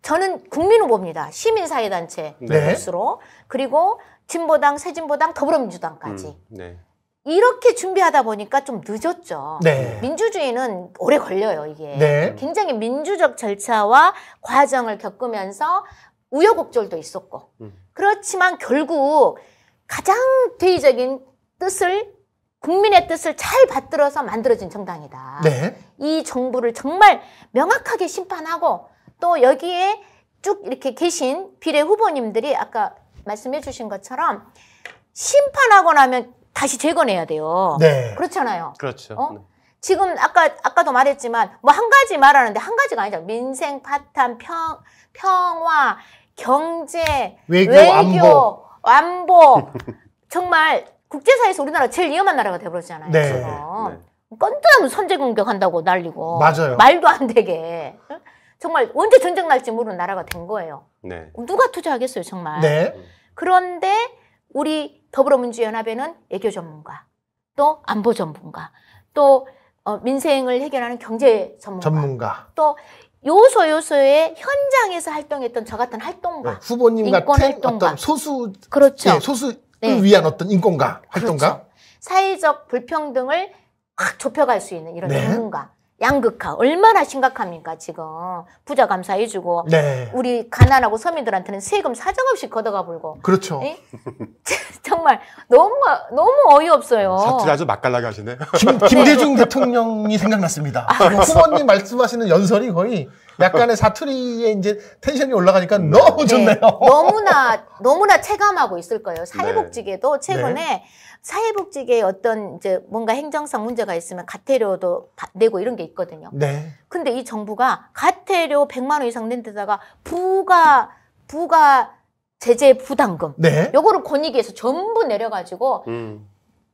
저는 국민후보입니다. 시민사회단체 네. 으로 그리고 진보당, 새진보당, 더불어민주당까지. 음, 네. 이렇게 준비하다 보니까 좀 늦었죠. 네. 민주주의는 오래 걸려요, 이게. 네. 굉장히 민주적 절차와 과정을 겪으면서 우여곡절도 있었고. 음. 그렇지만 결국 가장 대의적인 뜻을 국민의 뜻을 잘 받들어서 만들어진 정당이다. 네. 이 정부를 정말 명확하게 심판하고 또 여기에 쭉 이렇게 계신 비례 후보님들이 아까 말씀해 주신 것처럼 심판하고 나면 다시 재건해야 돼요. 네. 그렇잖아요. 그렇죠. 어? 네. 지금 아까 아까도 말했지만 뭐 한 가지 말하는데 한 가지가 아니죠. 민생, 파탄, 평, 평화, 경제, 외교, 외교 안보. 안보. 정말 국제사회에서 우리나라 제일 위험한 나라가 돼버렸잖아요. 네. 지금. 네. 건드하면 선제 공격한다고 날리고 맞아요. 말도 안 되게. 응? 정말 언제 전쟁 날지 모르는 나라가 된 거예요. 네. 누가 투자하겠어요, 정말. 네. 그런데 우리 더불어민주연합에는 애교 전문가, 또 안보 전문가, 또 어, 민생을 해결하는 경제 전문가, 전문가. 또 요소 요소의 현장에서 활동했던 저 같은 활동가, 네, 후보님 같은 활동가. 어떤 소수, 그렇죠. 예, 네, 소수를 네. 위한 어떤 인권가 그렇죠. 활동가, 그렇죠. 사회적 불평등을 확 좁혀갈 수 있는 이런 네. 전문가. 양극화 얼마나 심각합니까 지금 부자 감사해주고 네. 우리 가난하고 서민들한테는 세금 사정없이 걷어가 불고 그렇죠 정말 너무 너무 어이없어요 사투리 아주 맛깔나게 하시네 김, 김대중 네. 대통령이 생각났습니다 아, 후보님 말씀하시는 연설이 거의 약간의 사투리에 이제 텐션이 올라가니까 네. 너무 좋네요 네. 너무나 너무나 체감하고 있을 거예요 네. 사회복지계도 최근에 사회복지계의 어떤 이제 뭔가 행정상 문제가 있으면 과태료도 내고 이런 게 있거든요. 네. 근데 이 정부가 과태료 100만 원 이상 낸 데다가 부가 부가 제재 부담금 네. 요거를 권익위에서 전부 내려가지고 음.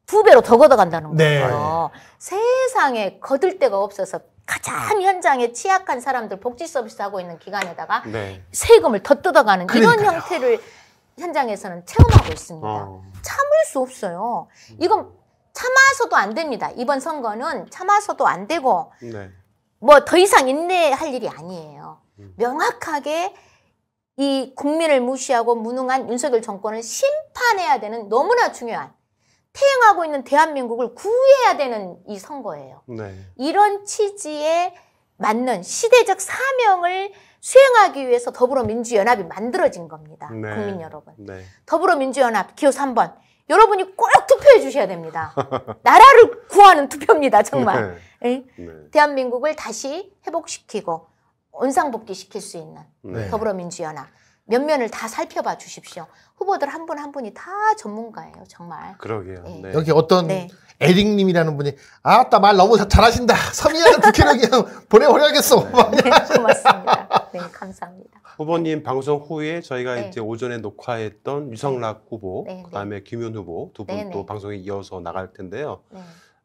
두 배로 더 걷어간다는 네. 거예요. 세상에 거둘 데가 없어서 가장 현장에 취약한 사람들 복지 서비스 하고 있는 기관에다가 네. 세금을 더 뜯어가는 이런 형태를 현장에서는 체험하고 있습니다. 어. 참을 수 없어요. 이건 참아서도 안 됩니다. 이번 선거는 참아서도 안 되고 네. 뭐더 이상 인내할 일이 아니에요. 음. 명확하게 이 국민을 무시하고 무능한 윤석열 정권을 심판해야 되는 너무나 중요한 태행하고 있는 대한민국을 구해야 되는 이 선거예요. 네. 이런 취지에 맞는 시대적 사명을 수행하기 위해서 더불어민주연합이 만들어진 겁니다. 네. 국민 여러분. 네. 더불어민주연합 기호 3번. 여러분이 꼭 투표해 주셔야 됩니다. 나라를 구하는 투표입니다, 정말. 네. 예? 네. 대한민국을 다시 회복시키고 온상복귀시킬 수 있는 네. 더불어민주연합. 몇 면을 다 살펴봐 주십시오. 후보들 한 분한 한 분이 다 전문가예요, 정말. 그러게요. 네. 네. 여기 어떤 네. 에릭님이라는 분이 아따 말 너무 잘하신다. 서민이한테 국회로 그냥 보내버려야겠어. 네. 네 고맙습니다. 감사합니다. 네, 감사합니다. 후보님 네. 방송 후에 저희가 네. 이제 오전에 녹화했던 유성락 후보, 네, 네. 그다음에 김윤 후보 두분또 네, 방송에 이어서 나갈 텐데요.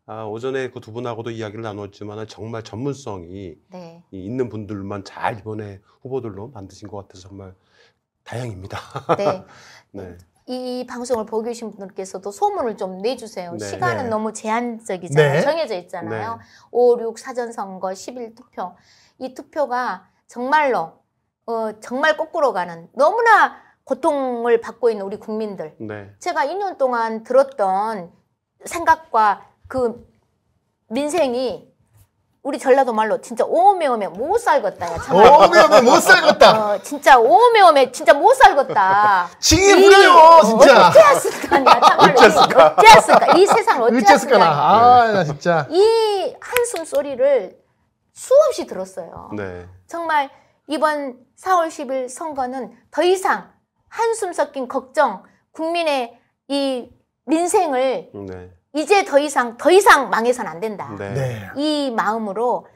아, 오전에 그 두 분하고도 이야기를 나눴지만 정말 전문성이 있는 분들만 잘 이번에 후보들로 만드신 것 같아서 정말 다행입니다. 네. 이 방송을 보고 계신 분들께서도 소문을 좀 내주세요. 네, 시간은 네. 너무 제한적이잖아요. 네. 정해져 있잖아요. 네. 5, 6 사전선거, 10일 투표. 이 투표가 정말로 어, 정말 거꾸로 가는 너무나 고통을 받고 있는 우리 국민들. 네. 제가 2년 동안 들었던 생각과 그 민생이 우리 전라도 말로 진짜 오메오메 못 살겠다 야 정말 오메오메 못 어, 살겠다 어, 진짜 오메오메 진짜 못 살겠다 징이 부려요 진짜 어찌했을까냐 어찌했을까 어찌했을까 이 세상을 어찌했을까 아, 나 진짜 이 한숨 소리를 수없이 들었어요. 네. 정말 이번 4월 10일 선거는 더 이상 한숨 섞인 걱정, 국민의 이 민생을 네. 이제 더 이상 더 이상 망해선 안 된다. 네. 네. 이 마음으로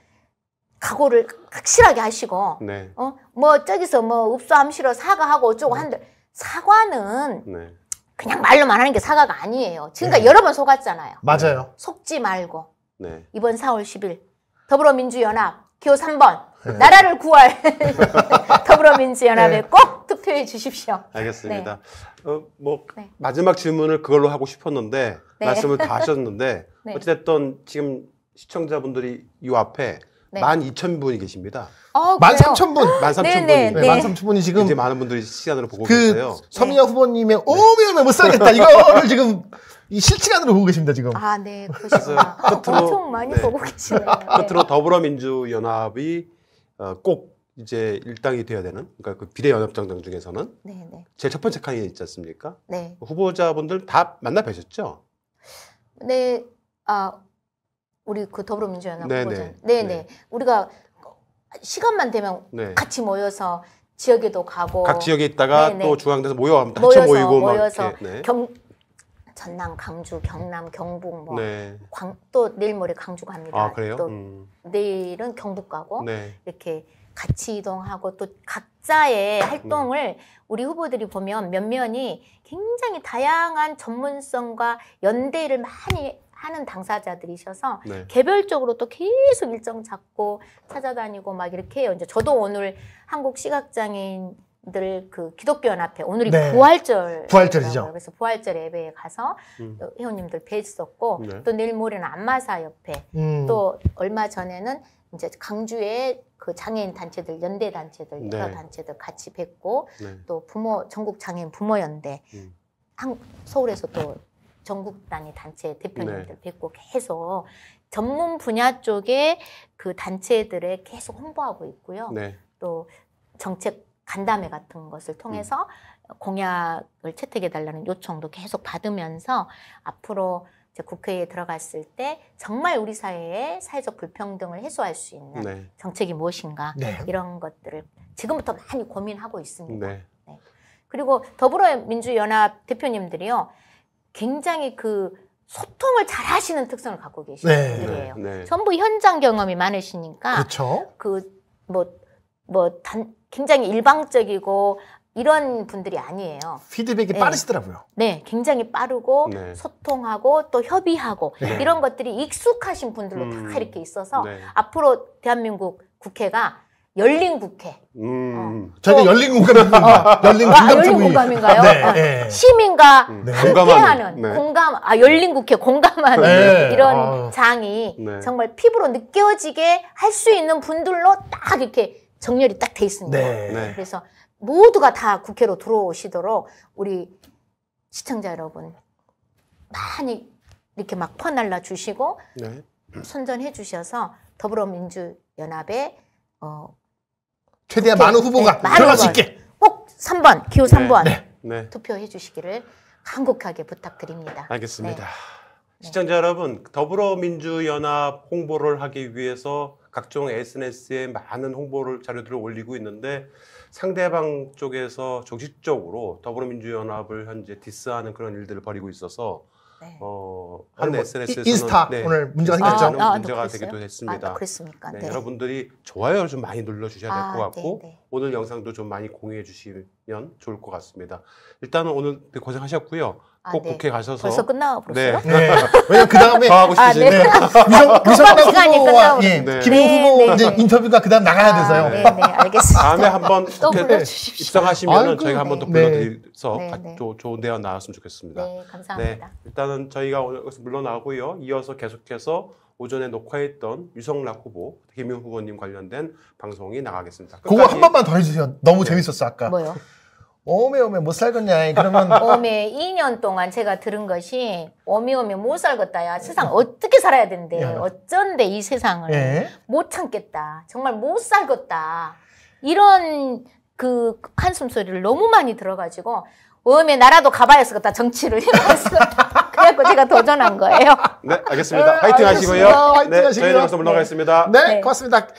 각오를 확실하게 하시고 네. 어? 뭐 저기서 뭐읍소암시로 사과하고 어쩌고 네. 한들 사과는 그냥 말로만 하는 게 사과가 아니에요. 지금까지 여러 번 속았잖아요. 맞아요. 속지 말고 이번 4월 10일 더불어민주연합 기호 3번 나라를 구할 더불어민주연합에 네. 꼭 투표해 주십시오. 알겠습니다. 네. 어, 뭐 마지막 질문을 그걸로 하고 싶었는데 말씀을 다 하셨는데 어찌됐든 지금 시청자분들이 이 앞에 네. 12,000분이 계십니다. 어, 13,000분. 13,000분이. 네, 네. 13,000분이 지금 이제 많은 분들이 시간으로 보고 그 계세요. 서민영 후보님의 오면 못 살겠다. 이거를 지금 이 실시간으로 보고 계십니다 지금. 아, 네, 그러시구나. 아, 끝으로, 엄청 많이 네. 보고 계시네요. 끝으로 네. 더불어민주연합이 어, 꼭 이제 일당이 돼야 되는 그러니까 그 비례연합정당 중에서는 네, 네. 제일 첫 번째 칸이 있지 않습니까? 네. 후보자분들 다 만나 뵈셨죠? 네, 아 우리 그 더불어민주연합 네, 후보자. 네, 네, 네. 네. 우리가 시간만 되면 네. 같이 모여서 지역에도 가고 각 지역에 있다가 네네. 또중앙에서 모여 같이 모여서 모이고 모여서 네. 경, 전남, 강주, 경남, 경북 뭐 네. 광, 또 내일 모레 강주 갑니다. 아, 그래요? 또 음. 내일은 경북 가고 네. 이렇게 같이 이동하고 또 각자의 음. 활동을 우리 후보들이 보면 몇 면이 굉장히 다양한 전문성과 연대를 많이 하는 당사자들이셔서 네. 개별적으로 또 계속 일정 잡고 찾아다니고 막 이렇게 해요. 이제 저도 오늘 한국 시각장애인 늘, 그 기독교 연합회 오늘이 네. 부활절 부활절이죠. 그래서 부활절 예배에 가서 음. 회원님들 뵀었고 네. 또 내일 모레는 안마사 옆에, 음. 또 얼마 전에는 이제 강주에 그 장애인 단체들 연대 단체들 네. 여러 단체들 같이 뵙고 네. 또 부모 전국 장애인 부모 연대 음. 한국, 서울에서 또 전국 단위 단체 대표님들 네. 뵙고 계속 전문 분야 쪽에 그 단체들에 계속 홍보하고 있고요. 또 정책 간담회 같은 것을 음. 통해서 음. 공약을 채택해 달라는 요청도 계속 받으면서 앞으로 이제 국회에 들어갔을 때 정말 우리 사회의 사회적 불평등을 해소할 수 있는 네. 정책이 무엇인가 네. 이런 것들을 지금부터 많이 고민하고 있습니다. 네. 네. 그리고 더불어민주연합 대표님들이요 굉장히 그 소통을 잘 하시는 특성을 갖고 계신 네. 분들이에요. 네. 전부 현장 경험이 많으시니까 그뭐 그 뭐단 굉장히 일방적이고 이런 분들이 아니에요. 피드백이 네. 빠르시더라고요. 네, 굉장히 빠르고 네. 소통하고 또 협의하고 네. 이런 것들이 익숙하신 분들로 음. 다 이렇게 있어서 네. 앞으로 대한민국 국회가 열린 국회. 음. 어. 저희 열린 공감인가? 어. 열린 공감 아, 열린 아, 공감인가요? 네, 아, 네. 시민과 음. 네. 함께하는 네. 공감, 아 열린 국회 공감하는 네. 이런 아. 장이 네. 정말 피부로 느껴지게 할 수 있는 분들로 딱 이렇게 정렬이 딱 돼 있습니다. 네. 네. 그래서 모두가 다 국회로 들어오시도록 우리 시청자 여러분 많이 이렇게 막 퍼날라 주시고 네. 선전해 주셔서 더불어민주연합에어 최대한 국회, 많은 후보가 네, 들어갈 수 있게 꼭 3번 기호 3번 투표해 주시기를 간곡하게 부탁드립니다. 알겠습니다. 시청자 여러분, 더불어민주연합 홍보를 하기 위해서 각종 SNS에 많은 홍보를 자료들을 올리고 있는데 상대방 쪽에서 조직적으로 더불어민주연합을 현재 디스하는 그런 일들을 벌이고 있어서 네. 어, 한 뭐, SNS에서는 인스타 네, 오늘 문제가 생겼죠. 아, 아, 문제가 되기도 아, 했습니다. 아, 그랬습니까? 네, 네. 여러분들이 좋아요를 좀 많이 눌러 주셔야 될것 아, 같고 네, 네. 오늘 영상도 좀 많이 공유해 주시면 좋을 것 같습니다. 일단은 오늘 고생하셨고요. 아, 꼭 아, 네. 국회 가셔서 벌써 끝나 버렸어요? 네. 네. 왜냐면 그 다음에 아, 아, 네. 네. 미성 어, 후보와 예, 네. 김웅 네, 후보 네. 이제 인터뷰가 그 다음 나가야 아, 돼서요. 네, 네, 알겠습니다. 다음에 한번 국회 입성하시면 저희가 한번더 네. 불러드려서 네, 좋은 대화 나왔으면 좋겠습니다. 네, 감사합니다. 일단은 저희가 여기서 물러나고요. 이어서 계속해서 오전에 녹화했던 유성락 후보, 김용 후보님 관련된 방송이 나가겠습니다. 그거 한 번만 더 해주세요. 너무 재밌었어 아까. 뭐요? 어메 어메 못 살겠냐 그러면 어메 2년 동안 제가 들은 것이 어메 어메 못 살겠다야 세상 어떻게 살아야 된대 예. 어쩐데 이 세상을 예? 못 참겠다 정말 못 살겠다 이런 그 한숨 소리를 너무 많이 들어가지고 어메 나라도 가봐야겠다 정치를 해봤어 그래갖고 제가 도전한 거예요 네 알겠습니다 네, 화이팅 알겠습니다. 네, 하시고요 화이팅 네, 하시고요 저희는 여기서 물러가겠습니다 네, 네. 고맙습니다